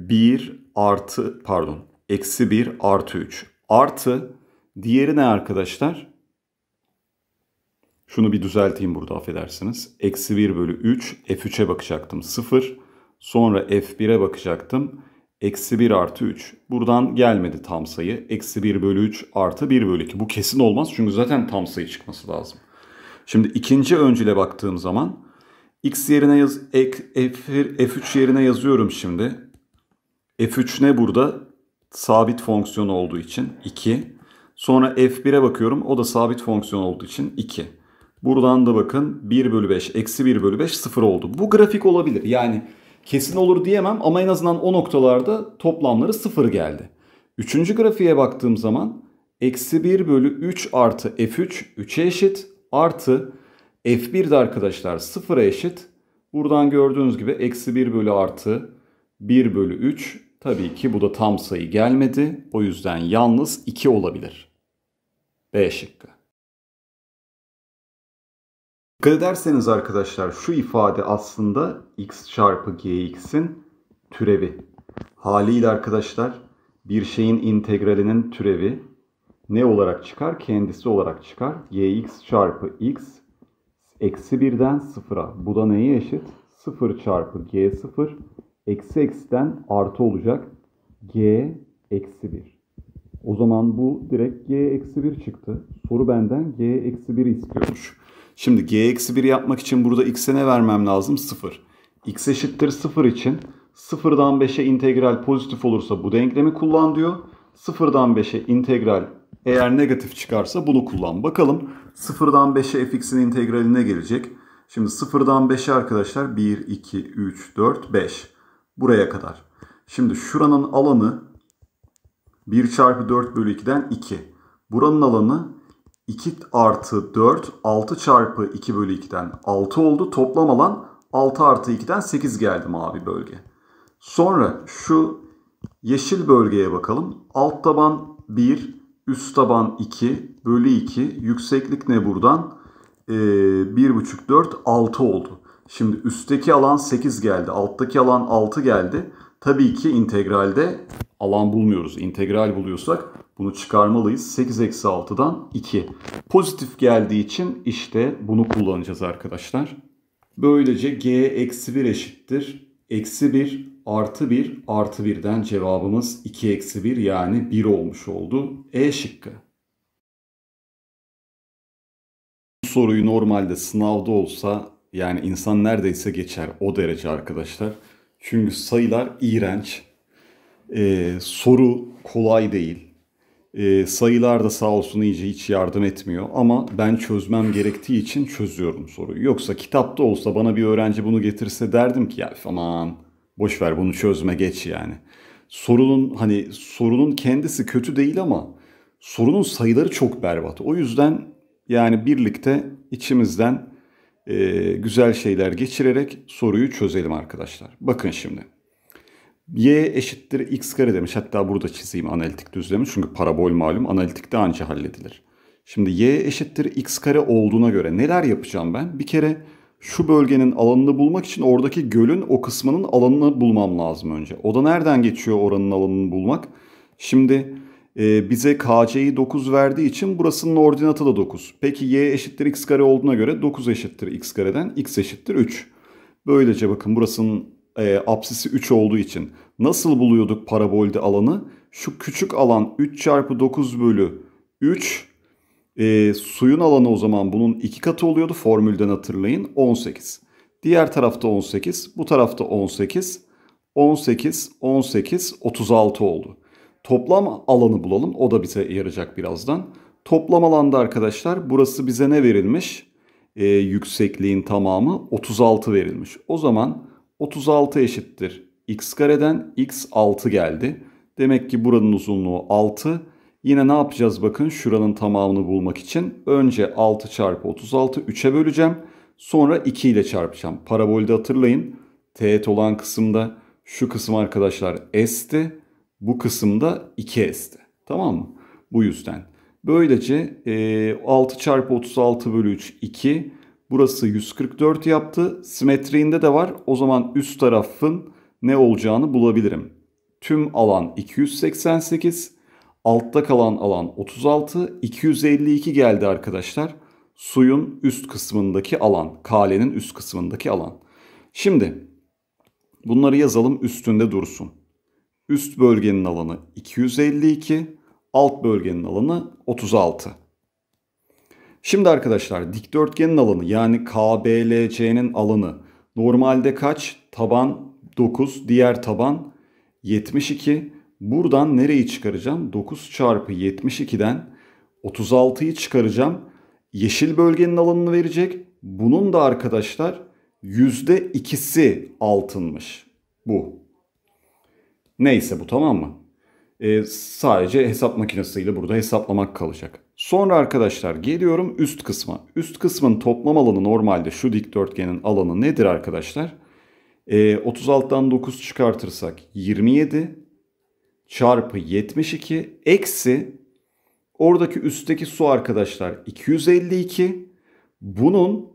1 artı pardon eksi 1 artı 3 artı diğeri ne arkadaşlar? Şunu bir düzelteyim burada affedersiniz. Eksi 1 bölü 3 f3'e bakacaktım 0. Sonra f1'e bakacaktım. Eksi 1 artı 3. Buradan gelmedi tam sayı. Eksi 1 bölü 3 artı 1 bölü 2. Bu kesin olmaz çünkü zaten tam sayı çıkması lazım. Şimdi ikinci öncüle baktığım zaman x yerine yaz f1, f3 yerine yazıyorum şimdi. f3 ne burada? Sabit fonksiyon olduğu için 2. Sonra f1'e bakıyorum. O da sabit fonksiyon olduğu için 2. Buradan da bakın 1 bölü 5 eksi 1 bölü 5 sıfır oldu. Bu grafik olabilir. Yani kesin olur diyemem ama en azından o noktalarda toplamları sıfır geldi. Üçüncü grafiğe baktığım zaman eksi 1 bölü 3 artı f3 3'e eşit artı f1 de arkadaşlar sıfıra eşit. Buradan gördüğünüz gibi eksi 1 bölü artı 1 bölü 3 tabii ki bu da tam sayı gelmedi. O yüzden yalnız 2 olabilir. B şıkkı. Dikkat ederseniz arkadaşlar şu ifade aslında x çarpı gx'in türevi. Haliyle arkadaşlar bir şeyin integralinin türevi ne olarak çıkar? Kendisi olarak çıkar. gx çarpı x eksi 1'den 0'a. Bu da neye eşit? 0 çarpı g0 eksi eksiden artı olacak. g eksi 1. O zaman bu direkt g eksi 1 çıktı. Soru benden g eksi 1 istiyormuş. Şimdi g-1 yapmak için burada x'e ne vermem lazım? 0. x eşittir 0 için 0'dan 5'e integral pozitif olursa bu denklemi kullan diyor. 0'dan 5'e integral eğer negatif çıkarsa bunu kullan. Bakalım 0'dan 5'e fx'in integrali ne gelecek? Şimdi 0'dan 5'e arkadaşlar 1, 2, 3, 4, 5 buraya kadar. Şimdi şuranın alanı 1 çarpı 4 bölü 2'den 2. Buranın alanı 2 artı 4 6 çarpı 2 bölü 2'den 6 oldu. Toplam alan 6 artı 2'den 8 geldi mavi bölge. Sonra şu yeşil bölgeye bakalım. Alt taban 1, üst taban 2, bölü 2. Yükseklik ne buradan? Ee, 1,5, 4, 6 oldu. Şimdi üstteki alan 8 geldi. Alttaki alan 6 geldi. Tabii ki integralde alan bulmuyoruz. İntegral buluyorsak bunu çıkarmalıyız. 8 eksi 6'dan 2. Pozitif geldiği için işte bunu kullanacağız arkadaşlar. Böylece g eksi 1 eşittir. Eksi 1 artı 1 artı 1'den cevabımız 2 eksi 1 yani 1 olmuş oldu. E şıkkı. Bu soruyu normalde sınavda olsa yani insan neredeyse geçer o derece arkadaşlar. Çünkü sayılar iğrenç. E, soru kolay değil. E, sayılar da sağ olsun iyice hiç yardım etmiyor ama ben çözmem gerektiği için çözüyorum soruyu. Yoksa kitapta olsa bana bir öğrenci bunu getirse derdim ki ya aman boş ver bunu çözme geç yani. Sorunun hani sorunun kendisi kötü değil ama sorunun sayıları çok berbat. O yüzden yani birlikte içimizden e, güzel şeyler geçirerek soruyu çözelim arkadaşlar. Bakın şimdi y eşittir x kare demiş. Hatta burada çizeyim analitik düzlemi. Çünkü parabol malum analitikte anca halledilir. Şimdi y eşittir x kare olduğuna göre neler yapacağım ben? Bir kere şu bölgenin alanını bulmak için oradaki gölün o kısmının alanını bulmam lazım önce. O da nereden geçiyor oranın alanını bulmak? Şimdi e, bize kc'yi 9 verdiği için burasının ordinatı da 9. Peki y eşittir x kare olduğuna göre 9 eşittir x kareden x eşittir 3. Böylece bakın burasının e, apsisi 3 olduğu için. Nasıl buluyorduk parabolde alanı? Şu küçük alan 3 çarpı 9 bölü 3 e, suyun alanı o zaman bunun 2 katı oluyordu. Formülden hatırlayın 18. Diğer tarafta 18, bu tarafta 18, 18, 18, 36 oldu. Toplam alanı bulalım. O da bize yarayacak birazdan. Toplam alanda arkadaşlar burası bize ne verilmiş? Ee, yüksekliğin tamamı 36 verilmiş. O zaman 36 eşittir. x kareden x 6 geldi. Demek ki buranın uzunluğu 6. Yine ne yapacağız bakın şuranın tamamını bulmak için. Önce 6 çarpı 36 3'e böleceğim. Sonra 2 ile çarpacağım. Parabolde hatırlayın. Teğet olan kısımda şu kısım arkadaşlar s'ti. Bu kısımda 2s'ti. Tamam mı? Bu yüzden. Böylece 6 çarpı 36 bölü 3 2. Burası 144 yaptı. Simetriğinde de var. O zaman üst tarafın ne olacağını bulabilirim. Tüm alan 288. Altta kalan alan 36. 252 geldi arkadaşlar. Suyun üst kısmındaki alan. Kalenin üst kısmındaki alan. Şimdi bunları yazalım üstünde dursun. Üst bölgenin alanı 252. Alt bölgenin alanı 36. Şimdi arkadaşlar dikdörtgenin alanı yani KBLC'nin alanı normalde kaç? Taban 9, diğer taban 72. Buradan nereyi çıkaracağım? 9 çarpı 72'den 36'yı çıkaracağım. Yeşil bölgenin alanını verecek. Bunun da arkadaşlar %2'si altınmış. Bu. Neyse bu tamam mı? Ee, sadece hesap makinesiyle burada hesaplamak kalacak. Sonra arkadaşlar geliyorum üst kısma. Üst kısmın toplam alanı normalde şu dikdörtgenin alanı nedir arkadaşlar? E, 36'dan 9 çıkartırsak 27 çarpı 72 eksi oradaki üstteki su arkadaşlar 252. Bunun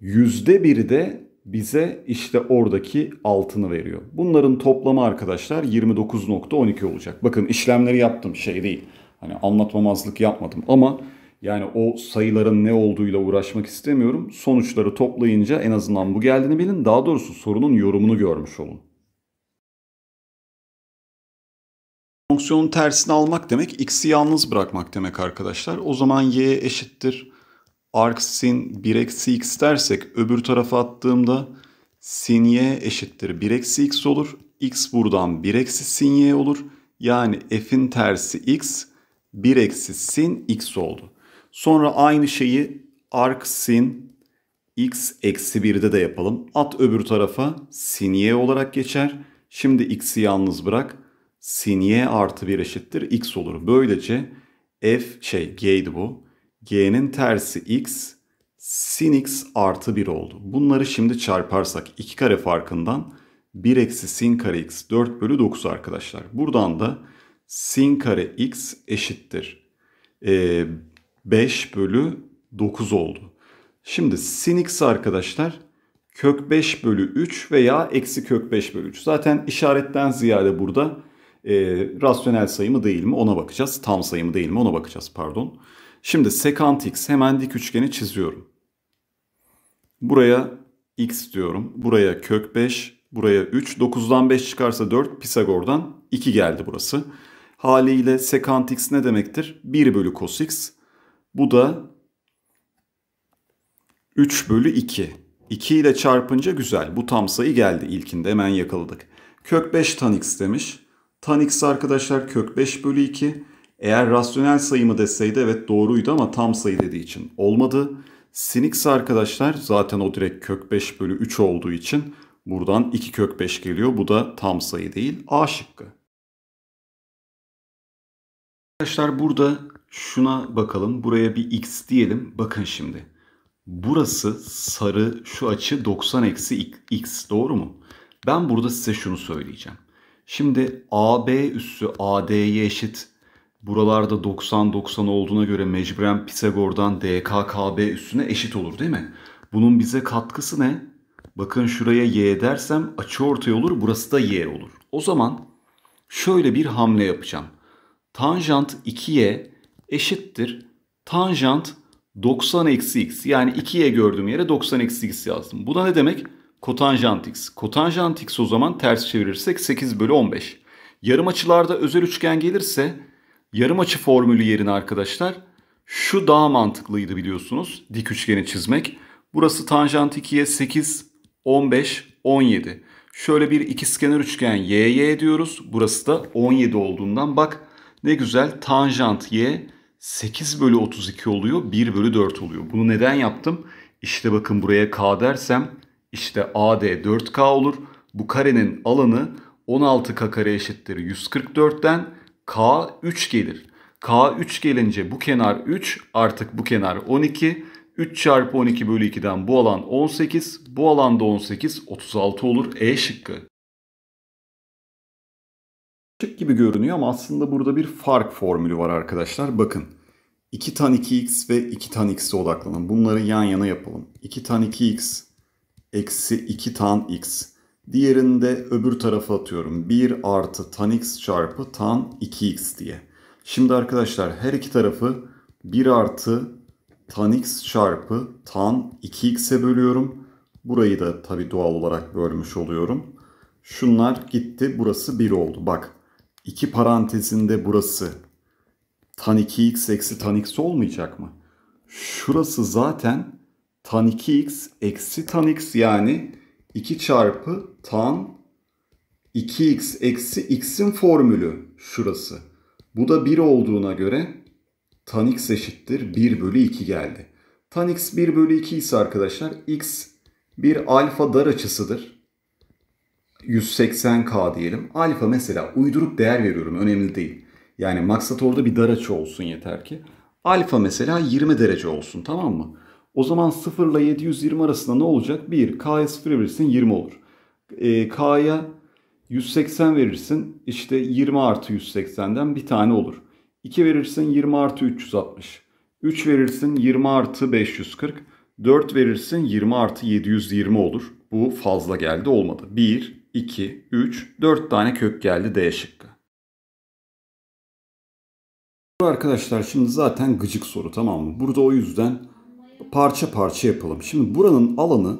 yüzde biri de bize işte oradaki altını veriyor. Bunların toplamı arkadaşlar 29.12 olacak. Bakın işlemleri yaptım şey değil. Hani anlatmamazlık yapmadım ama yani o sayıların ne olduğuyla uğraşmak istemiyorum. Sonuçları toplayınca en azından bu geldiğini bilin. Daha doğrusu sorunun yorumunu görmüş olun. Fonksiyonun tersini almak demek x'i yalnız bırakmak demek arkadaşlar. O zaman y eşittir arc 1 eksi x dersek öbür tarafa attığımda sin y eşittir 1 eksi x olur. x buradan 1 eksi sin y olur. Yani f'in tersi x 1 eksi sin x oldu. Sonra aynı şeyi arc sin x eksi 1'de de yapalım. At öbür tarafa sin y olarak geçer. Şimdi x'i yalnız bırak. Sin y artı 1 eşittir x olur. Böylece f şey g'ydi bu. g'nin tersi x sin x artı 1 oldu. Bunları şimdi çarparsak 2 kare farkından 1 eksi sin kare x 4 bölü 9 arkadaşlar. Buradan da sin kare x eşittir. E, ee, 5 bölü 9 oldu. Şimdi sin x arkadaşlar kök 5 bölü 3 veya eksi kök 5 bölü 3. Zaten işaretten ziyade burada e, rasyonel sayı mı değil mi ona bakacağız. Tam sayı mı değil mi ona bakacağız pardon. Şimdi sekant x hemen dik üçgeni çiziyorum. Buraya x diyorum. Buraya kök 5, buraya 3. 9'dan 5 çıkarsa 4, Pisagor'dan 2 geldi burası. Haliyle sekant x ne demektir? 1 bölü cos x. Bu da 3 bölü 2. 2 ile çarpınca güzel. Bu tam sayı geldi ilkinde hemen yakaladık. Kök 5 tan x demiş. Tan x arkadaşlar kök 5 bölü 2. Eğer rasyonel sayımı deseydi evet doğruydu ama tam sayı dediği için olmadı. Sin x arkadaşlar zaten o direkt kök 5 bölü 3 olduğu için buradan 2 kök 5 geliyor. Bu da tam sayı değil A şıkkı. Arkadaşlar burada şuna bakalım. Buraya bir x diyelim. Bakın şimdi. Burası sarı şu açı 90 eksi x doğru mu? Ben burada size şunu söyleyeceğim. Şimdi AB üssü AD'ye eşit. Buralarda 90-90 olduğuna göre mecburen Pisagor'dan DKKB üssüne eşit olur değil mi? Bunun bize katkısı ne? Bakın şuraya y dersem açı ortaya olur burası da y olur. O zaman şöyle bir hamle yapacağım tanjant 2 eşittir tanjant 90 eksi x. Yani 2y gördüğüm yere 90 eksi x yazdım. Bu da ne demek? Kotanjant x. Kotanjant x o zaman ters çevirirsek 8 bölü 15. Yarım açılarda özel üçgen gelirse yarım açı formülü yerine arkadaşlar şu daha mantıklıydı biliyorsunuz dik üçgeni çizmek. Burası tanjant 2'ye 8, 15, 17. Şöyle bir ikizkenar üçgen YY diyoruz. Burası da 17 olduğundan bak ne güzel tanjant y 8 bölü 32 oluyor 1 bölü 4 oluyor. Bunu neden yaptım? İşte bakın buraya k dersem işte AD 4k olur. Bu karenin alanı 16k kare eşittir 144'ten k 3 gelir. k 3 gelince bu kenar 3 artık bu kenar 12. 3 çarpı 12 bölü 2'den bu alan 18. Bu alanda 18 36 olur. E şıkkı. Şık gibi görünüyor ama aslında burada bir fark formülü var arkadaşlar. Bakın 2 tan 2x ve 2 tan x'e odaklanın. Bunları yan yana yapalım. 2 tan 2x eksi 2 tan x. Diğerini de öbür tarafa atıyorum. 1 artı tan x çarpı tan 2x diye. Şimdi arkadaşlar her iki tarafı 1 artı tan x çarpı tan 2x'e bölüyorum. Burayı da tabi doğal olarak bölmüş oluyorum. Şunlar gitti burası 1 oldu. Bak İki parantezinde burası tan 2x eksi tan x olmayacak mı? Şurası zaten tan 2x eksi tan x yani 2 çarpı tan 2x eksi x'in formülü şurası. Bu da 1 olduğuna göre tan x eşittir 1 bölü 2 geldi. Tan x 1 bölü 2 ise arkadaşlar x bir alfa dar açısıdır. 180K diyelim. Alfa mesela uydurup değer veriyorum önemli değil. Yani maksat orada bir dar açı olsun yeter ki. Alfa mesela 20 derece olsun tamam mı? O zaman 0 ile 720 arasında ne olacak? 1. K'ya 0 verirsin 20 olur. E, K'ya 180 verirsin işte 20 artı 180'den bir tane olur. 2 verirsin 20 artı 360. 3 verirsin 20 artı 540. 4 verirsin 20 artı 720 olur. Bu fazla geldi olmadı. 1, 2, 3, 4 tane kök geldi D şıkkı. Arkadaşlar şimdi zaten gıcık soru tamam mı? Burada o yüzden parça parça yapalım. Şimdi buranın alanı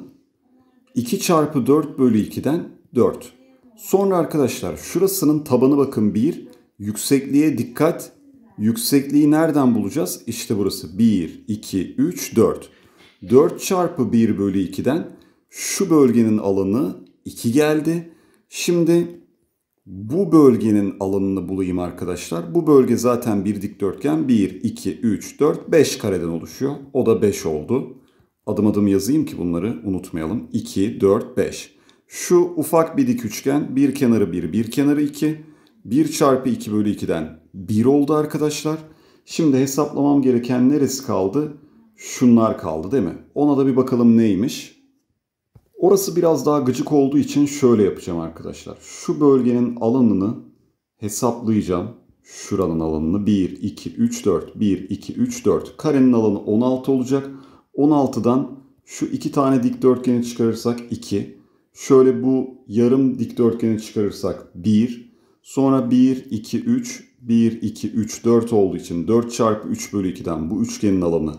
2 çarpı 4 bölü 2'den 4. Sonra arkadaşlar şurasının tabanı bakın 1. Yüksekliğe dikkat. Yüksekliği nereden bulacağız? İşte burası 1, 2, 3, 4. 4 çarpı 1 bölü 2'den şu bölgenin alanı 2 geldi. Şimdi bu bölgenin alanını bulayım arkadaşlar. Bu bölge zaten bir dikdörtgen. 1, 2, 3, 4, 5 kareden oluşuyor. O da 5 oldu. Adım adım yazayım ki bunları unutmayalım. 2, 4, 5. Şu ufak bir dik üçgen. Bir kenarı 1, bir kenarı 2. 1 çarpı 2 bölü 2'den 1 oldu arkadaşlar. Şimdi hesaplamam gereken neresi kaldı? Şunlar kaldı değil mi? Ona da bir bakalım neymiş? Orası biraz daha gıcık olduğu için şöyle yapacağım arkadaşlar. Şu bölgenin alanını hesaplayacağım. Şuranın alanını 1, 2, 3, 4, 1, 2, 3, 4. Karenin alanı 16 olacak. 16'dan şu iki tane dikdörtgeni çıkarırsak 2. Şöyle bu yarım dikdörtgeni çıkarırsak 1. Sonra 1, 2, 3, 1, 2, 3, 4 olduğu için 4 çarpı 3 bölü 2'den bu üçgenin alanı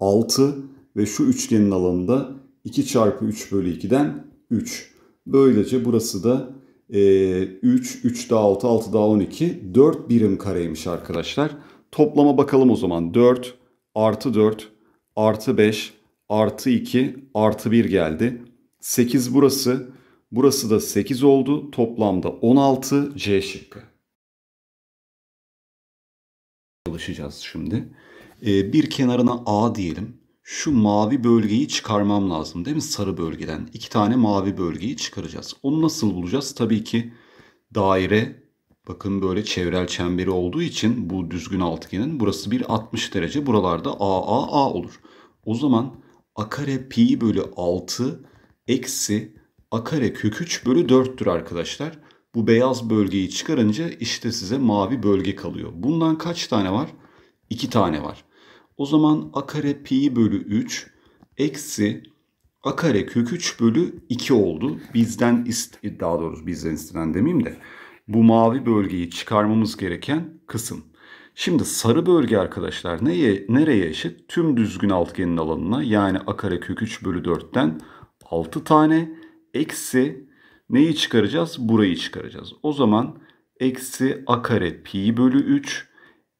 6 ve şu üçgenin alanı da 2 çarpı 3 bölü 2'den 3. Böylece burası da e, 3, 3 daha 6, 6 daha 12, 4 birim kareymiş arkadaşlar. Toplama bakalım o zaman. 4 artı 4 artı 5 artı 2 artı 1 geldi. 8 burası. Burası da 8 oldu. Toplamda 16 C şıkkı. Çalışacağız şimdi. Ee, bir kenarına A diyelim şu mavi bölgeyi çıkarmam lazım değil mi? Sarı bölgeden. iki tane mavi bölgeyi çıkaracağız. Onu nasıl bulacağız? Tabii ki daire bakın böyle çevrel çemberi olduğu için bu düzgün altıgenin burası bir 60 derece. Buralarda AAA olur. O zaman a kare pi bölü 6 eksi a kare kök 3 bölü 4'tür arkadaşlar. Bu beyaz bölgeyi çıkarınca işte size mavi bölge kalıyor. Bundan kaç tane var? 2 tane var. O zaman a kare pi bölü 3 eksi a kare kök 3 bölü 2 oldu. Bizden ist daha doğrusu bizden istenen demeyeyim de bu mavi bölgeyi çıkarmamız gereken kısım. Şimdi sarı bölge arkadaşlar neye, nereye eşit? Tüm düzgün altgenin alanına yani a kare kök 3 bölü 4'ten 6 tane eksi neyi çıkaracağız? Burayı çıkaracağız. O zaman eksi a kare pi bölü 3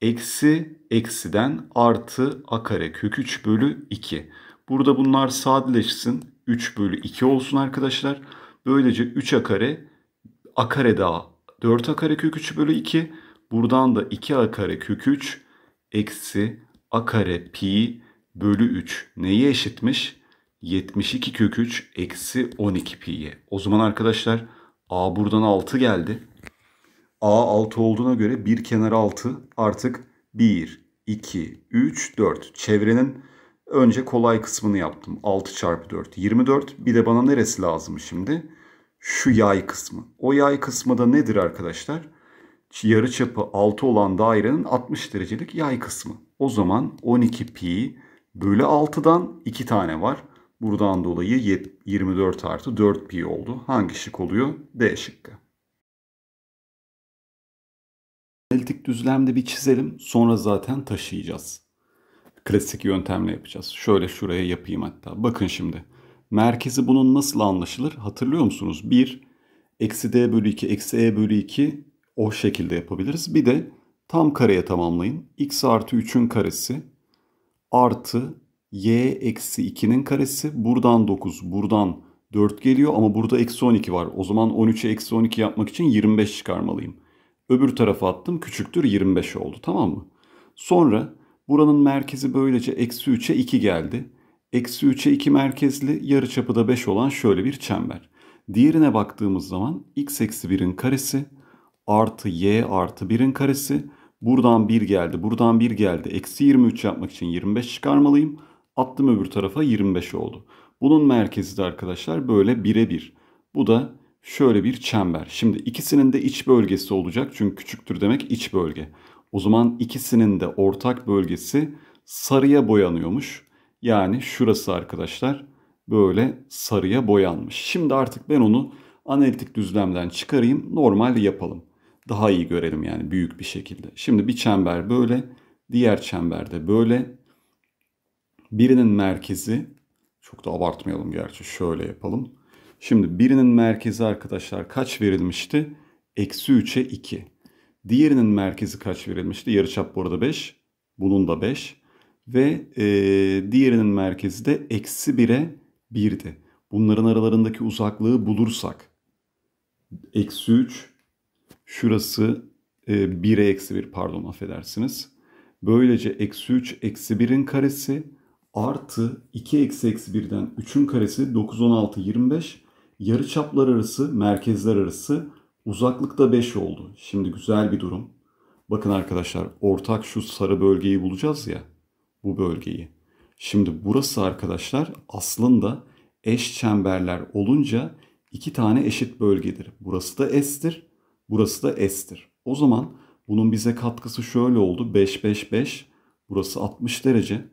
Eksi eksiden artı a kare kök 3 bölü 2. Burada bunlar sadeleşsin. 3 bölü 2 olsun arkadaşlar. Böylece 3 a kare a kare daha 4 a kare kök 3 bölü 2. Buradan da 2 a kare kök 3 eksi a kare pi bölü 3 neyi eşitmiş? 72 kök 3 eksi 12 pi'ye. O zaman arkadaşlar a buradan 6 geldi. A 6 olduğuna göre bir kenar 6 artık 1, 2, 3, 4. Çevrenin önce kolay kısmını yaptım. 6 çarpı 4 24. Bir de bana neresi lazım şimdi? Şu yay kısmı. O yay kısmı da nedir arkadaşlar? Yarı çapı 6 olan dairenin 60 derecelik yay kısmı. O zaman 12 pi bölü 6'dan 2 tane var. Buradan dolayı 24 artı 4 pi oldu. Hangi şık oluyor? D şıkkı. analitik düzlemde bir çizelim. Sonra zaten taşıyacağız. Klasik yöntemle yapacağız. Şöyle şuraya yapayım hatta. Bakın şimdi. Merkezi bunun nasıl anlaşılır? Hatırlıyor musunuz? 1, eksi d bölü 2, eksi e bölü 2 o şekilde yapabiliriz. Bir de tam kareye tamamlayın. x artı 3'ün karesi artı y eksi 2'nin karesi. Buradan 9, buradan 4 geliyor ama burada eksi 12 var. O zaman 13'e eksi 12 yapmak için 25 çıkarmalıyım. Öbür tarafa attım küçüktür 25 oldu tamam mı? Sonra buranın merkezi böylece eksi 3'e 2 geldi. Eksi 3'e 2 merkezli yarıçapı da 5 olan şöyle bir çember. Diğerine baktığımız zaman x eksi 1'in karesi artı y artı 1'in karesi. Buradan 1 geldi buradan 1 geldi. Eksi 23 yapmak için 25 çıkarmalıyım. Attım öbür tarafa 25 oldu. Bunun merkezi de arkadaşlar böyle 1'e 1. Bu da şöyle bir çember. Şimdi ikisinin de iç bölgesi olacak çünkü küçüktür demek iç bölge. O zaman ikisinin de ortak bölgesi sarıya boyanıyormuş. Yani şurası arkadaşlar böyle sarıya boyanmış. Şimdi artık ben onu analitik düzlemden çıkarayım normal yapalım. Daha iyi görelim yani büyük bir şekilde. Şimdi bir çember böyle diğer çemberde böyle birinin merkezi çok da abartmayalım gerçi şöyle yapalım. Şimdi birinin merkezi arkadaşlar kaç verilmişti? Eksi 3'e 2. Diğerinin merkezi kaç verilmişti? Yarıçap bu arada 5. Bunun da 5. Ve e, diğerinin merkezi de eksi 1'e 1'di. Bunların aralarındaki uzaklığı bulursak. Eksi 3. Şurası e, 1'e eksi 1 pardon affedersiniz. Böylece eksi 3 eksi 1'in karesi artı 2 eksi eksi 1'den 3'ün karesi 9, 16, 25. Yarıçaplar arası, merkezler arası uzaklıkta 5 oldu. Şimdi güzel bir durum. Bakın arkadaşlar ortak şu sarı bölgeyi bulacağız ya. Bu bölgeyi. Şimdi burası arkadaşlar aslında eş çemberler olunca iki tane eşit bölgedir. Burası da S'tir. Burası da S'tir. O zaman bunun bize katkısı şöyle oldu. 5, 5, 5. Burası 60 derece.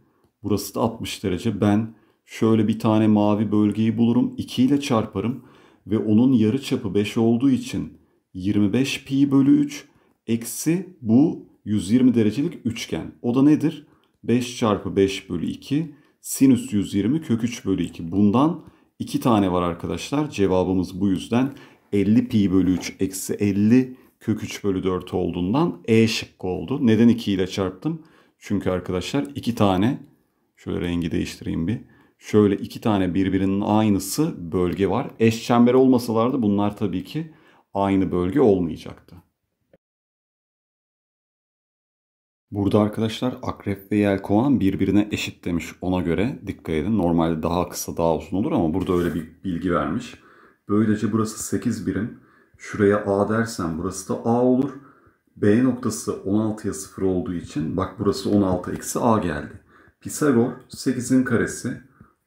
Burası da 60 derece. Ben Şöyle bir tane mavi bölgeyi bulurum. 2 ile çarparım. Ve onun yarı çapı 5 olduğu için 25 pi bölü 3 eksi bu 120 derecelik üçgen. O da nedir? 5 çarpı 5 bölü 2 sinüs 120 kök 3 bölü 2. Bundan 2 tane var arkadaşlar. Cevabımız bu yüzden 50 pi bölü 3 eksi 50 kök 3 bölü 4 olduğundan E şıkkı oldu. Neden 2 ile çarptım? Çünkü arkadaşlar 2 tane şöyle rengi değiştireyim bir şöyle iki tane birbirinin aynısı bölge var. Eş çember olmasalardı bunlar tabii ki aynı bölge olmayacaktı. Burada arkadaşlar akrep ve yelkovan birbirine eşit demiş ona göre dikkat edin. Normalde daha kısa daha uzun olur ama burada öyle bir bilgi vermiş. Böylece burası 8 birim. Şuraya A dersen burası da A olur. B noktası 16'ya 0 olduğu için bak burası 16 eksi A geldi. Pisagor 8'in karesi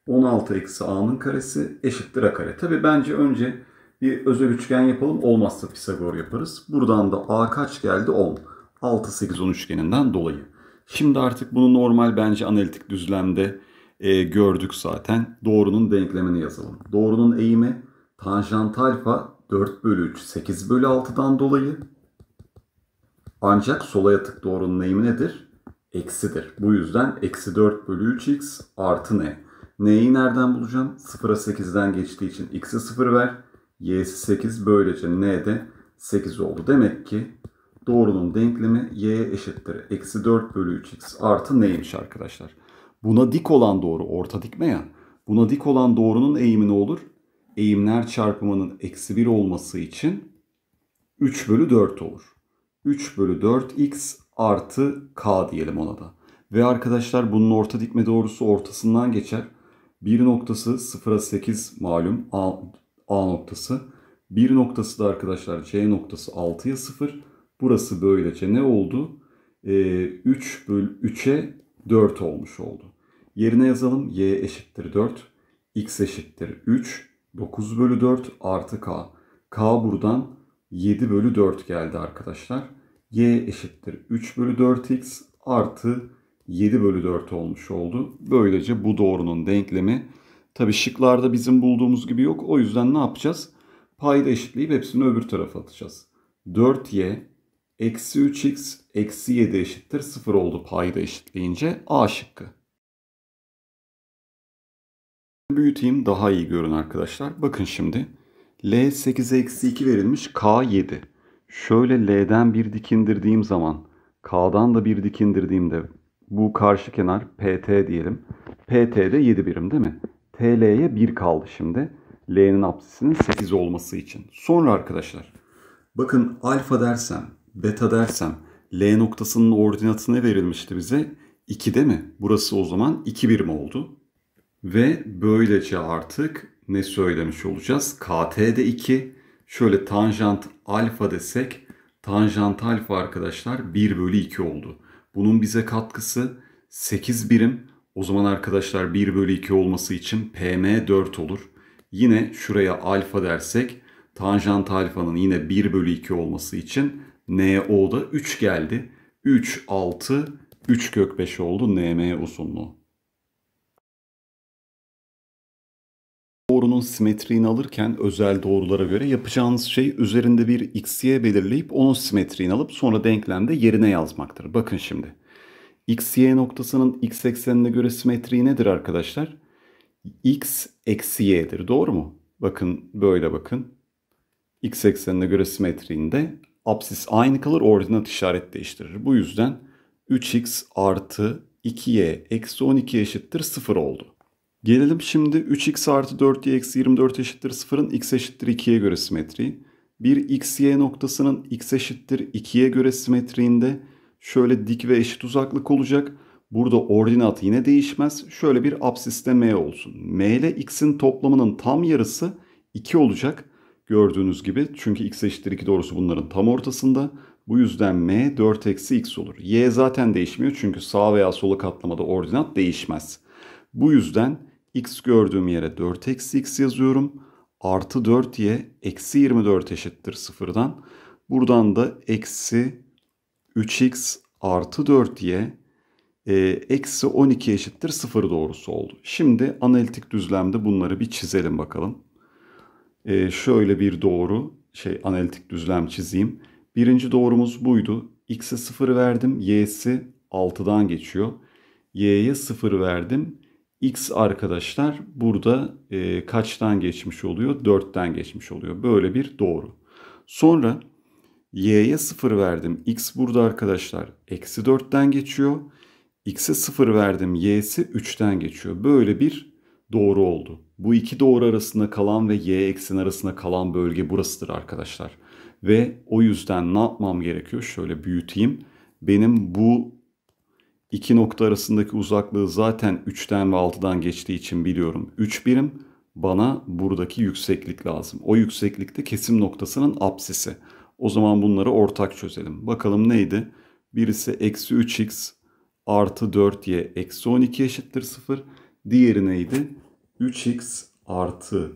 16 eksi a'nın karesi eşittir a kare. Tabi bence önce bir özel üçgen yapalım. Olmazsa Pisagor yaparız. Buradan da a kaç geldi? 10. 6, 8, 10 üçgeninden dolayı. Şimdi artık bunu normal bence analitik düzlemde e, gördük zaten. Doğrunun denklemini yazalım. Doğrunun eğimi tanjant alfa 4 bölü 3, 8 bölü 6'dan dolayı. Ancak sola yatık doğrunun eğimi nedir? Eksidir. Bu yüzden eksi 4 bölü 3x artı ne? N'yi nereden bulacağım? 0'a 8'den geçtiği için x'e 0 ver. y'si 8 böylece n de 8 oldu. Demek ki doğrunun denklemi y eşittir. Eksi 4 bölü 3x artı neymiş arkadaşlar? Buna dik olan doğru orta dikme ya. Buna dik olan doğrunun eğimi ne olur? Eğimler çarpımının eksi 1 olması için 3 bölü 4 olur. 3 bölü 4x artı k diyelim ona da. Ve arkadaşlar bunun orta dikme doğrusu ortasından geçer. 1 noktası 0'a 8 malum A, A noktası. 1 noktası da arkadaşlar C noktası 6'ya 0. Burası böylece ne oldu? Ee, 3 bölü 3'e 4 olmuş oldu. Yerine yazalım y eşittir 4, x eşittir 3, 9 bölü 4 artı k. k buradan 7 bölü 4 geldi arkadaşlar. y eşittir 3 bölü 4x artı 7 bölü 4 olmuş oldu. Böylece bu doğrunun denklemi tabi şıklarda bizim bulduğumuz gibi yok. O yüzden ne yapacağız? Payda eşitleyip hepsini öbür tarafa atacağız. 4y eksi 3x eksi 7 eşittir 0 oldu payda eşitleyince a şıkkı. Büyüteyim daha iyi görün arkadaşlar. Bakın şimdi L 8 eksi 2 verilmiş K 7. Şöyle L'den bir dikindirdiğim zaman K'dan da bir dikindirdiğimde bu karşı kenar PT diyelim. PT'de 7 birim değil mi? TL'ye 1 kaldı şimdi. L'nin apsisinin 8 olması için. Sonra arkadaşlar bakın alfa dersem, beta dersem L noktasının ordinatı ne verilmişti bize? 2 değil mi? Burası o zaman 2 birim oldu. Ve böylece artık ne söylemiş olacağız? KT de 2. Şöyle tanjant alfa desek tanjant alfa arkadaşlar 1 bölü 2 oldu. Bunun bize katkısı 8 birim. O zaman arkadaşlar 1 bölü 2 olması için PM 4 olur. Yine şuraya alfa dersek tanjant alfanın yine 1 bölü 2 olması için NO da 3 geldi. 3, 6, 3 kök 5 oldu NM uzunluğu. doğrunun simetriğini alırken özel doğrulara göre yapacağınız şey üzerinde bir x'y belirleyip onun simetriğini alıp sonra denklemde yerine yazmaktır. Bakın şimdi. xy noktasının x eksenine göre simetriği nedir arkadaşlar? x eksi y'dir. Doğru mu? Bakın böyle bakın. x eksenine göre simetriğinde apsis aynı kalır ordinat işaret değiştirir. Bu yüzden 3x artı 2y eksi 12 eşittir 0 oldu. Gelelim şimdi 3x artı 4y eksi 24 eşittir 0'ın x eşittir 2'ye göre simetriği. Bir (x,y) noktasının x eşittir 2'ye göre simetriğinde şöyle dik ve eşit uzaklık olacak. Burada ordinat yine değişmez. Şöyle bir absiste m olsun. m ile x'in toplamının tam yarısı 2 olacak. Gördüğünüz gibi çünkü x eşittir 2 doğrusu bunların tam ortasında. Bu yüzden m 4 eksi x olur. y zaten değişmiyor çünkü sağ veya sola katlamada ordinat değişmez. Bu yüzden x gördüğüm yere 4 eksi x yazıyorum. Artı 4y eksi 24 eşittir sıfırdan. Buradan da eksi 3x artı 4y e, eksi 12 eşittir sıfır doğrusu oldu. Şimdi analitik düzlemde bunları bir çizelim bakalım. E, şöyle bir doğru şey analitik düzlem çizeyim. Birinci doğrumuz buydu. X'e 0 verdim. Y'si 6'dan geçiyor. Y'ye 0 verdim x arkadaşlar burada e, kaçtan geçmiş oluyor? 4'ten geçmiş oluyor. Böyle bir doğru. Sonra y'ye 0 verdim. x burada arkadaşlar eksi 4'ten geçiyor. x'e 0 verdim. y'si 3'ten geçiyor. Böyle bir doğru oldu. Bu iki doğru arasında kalan ve y eksen arasında kalan bölge burasıdır arkadaşlar. Ve o yüzden ne yapmam gerekiyor? Şöyle büyüteyim. Benim bu İki nokta arasındaki uzaklığı zaten 3'ten ve 6'dan geçtiği için biliyorum. 3 birim bana buradaki yükseklik lazım. O yükseklikte kesim noktasının apsisi. O zaman bunları ortak çözelim. Bakalım neydi? Birisi eksi 3x artı 4y eksi 12 eşittir 0. Diğeri neydi? 3x artı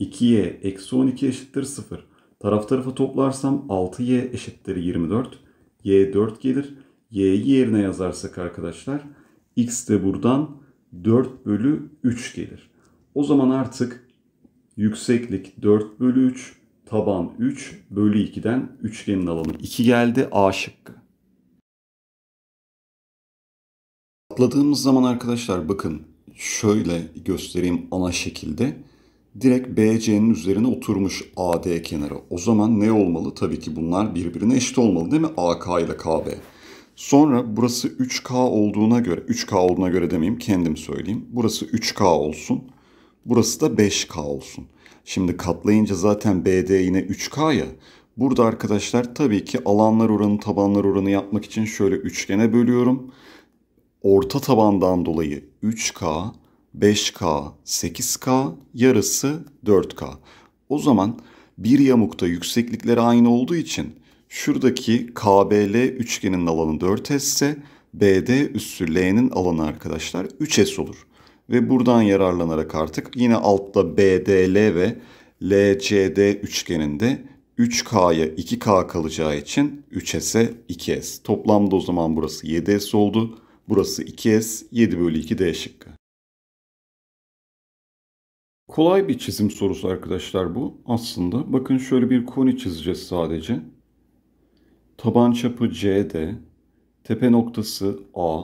2y eksi 12 eşittir 0. Taraf tarafa toplarsam 6y eşittir 24. y 4 gelir y'yi yerine yazarsak arkadaşlar x de buradan 4 bölü 3 gelir. O zaman artık yükseklik 4 bölü 3 taban 3 bölü 2'den üçgenin alanı 2 geldi A şıkkı. Atladığımız zaman arkadaşlar bakın şöyle göstereyim ana şekilde. Direkt BC'nin üzerine oturmuş AD kenarı. O zaman ne olmalı? Tabii ki bunlar birbirine eşit olmalı değil mi? AK ile KB. Sonra burası 3K olduğuna göre, 3K olduğuna göre demeyeyim kendim söyleyeyim. Burası 3K olsun. Burası da 5K olsun. Şimdi katlayınca zaten BD yine 3K ya. Burada arkadaşlar tabii ki alanlar oranı tabanlar oranı yapmak için şöyle üçgene bölüyorum. Orta tabandan dolayı 3K, 5K, 8K, yarısı 4K. O zaman bir yamukta yükseklikleri aynı olduğu için Şuradaki KBL üçgenin alanı 4S ise, BD üssü L'nin alanı arkadaşlar 3S olur. Ve buradan yararlanarak artık yine altta BDL ve LCD üçgeninde 3K'ya 2K kalacağı için 3S'e 2S. Toplamda o zaman burası 7S oldu. Burası 2S 7 bölü 2 D şıkkı. Kolay bir çizim sorusu arkadaşlar bu. Aslında bakın şöyle bir koni çizeceğiz sadece. Taban çapı CD, tepe noktası A,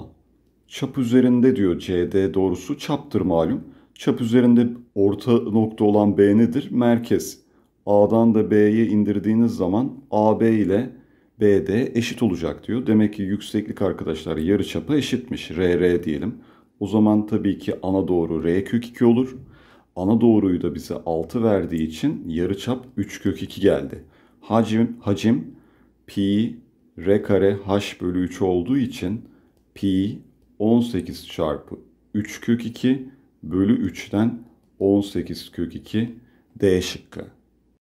çap üzerinde diyor CD doğrusu çaptır malum. Çap üzerinde orta nokta olan B nedir? Merkez. A'dan da B'ye indirdiğiniz zaman AB ile BD eşit olacak diyor. Demek ki yükseklik arkadaşlar yarı çapa eşitmiş. RR diyelim. O zaman tabii ki ana doğru R kök 2 olur. Ana doğruyu da bize 6 verdiği için yarı çap 3 kök 2 geldi. Hacim, hacim pi r kare h bölü 3 olduğu için pi 18 çarpı 3 kök 2 bölü 3'ten 18 kök 2 D şıkkı.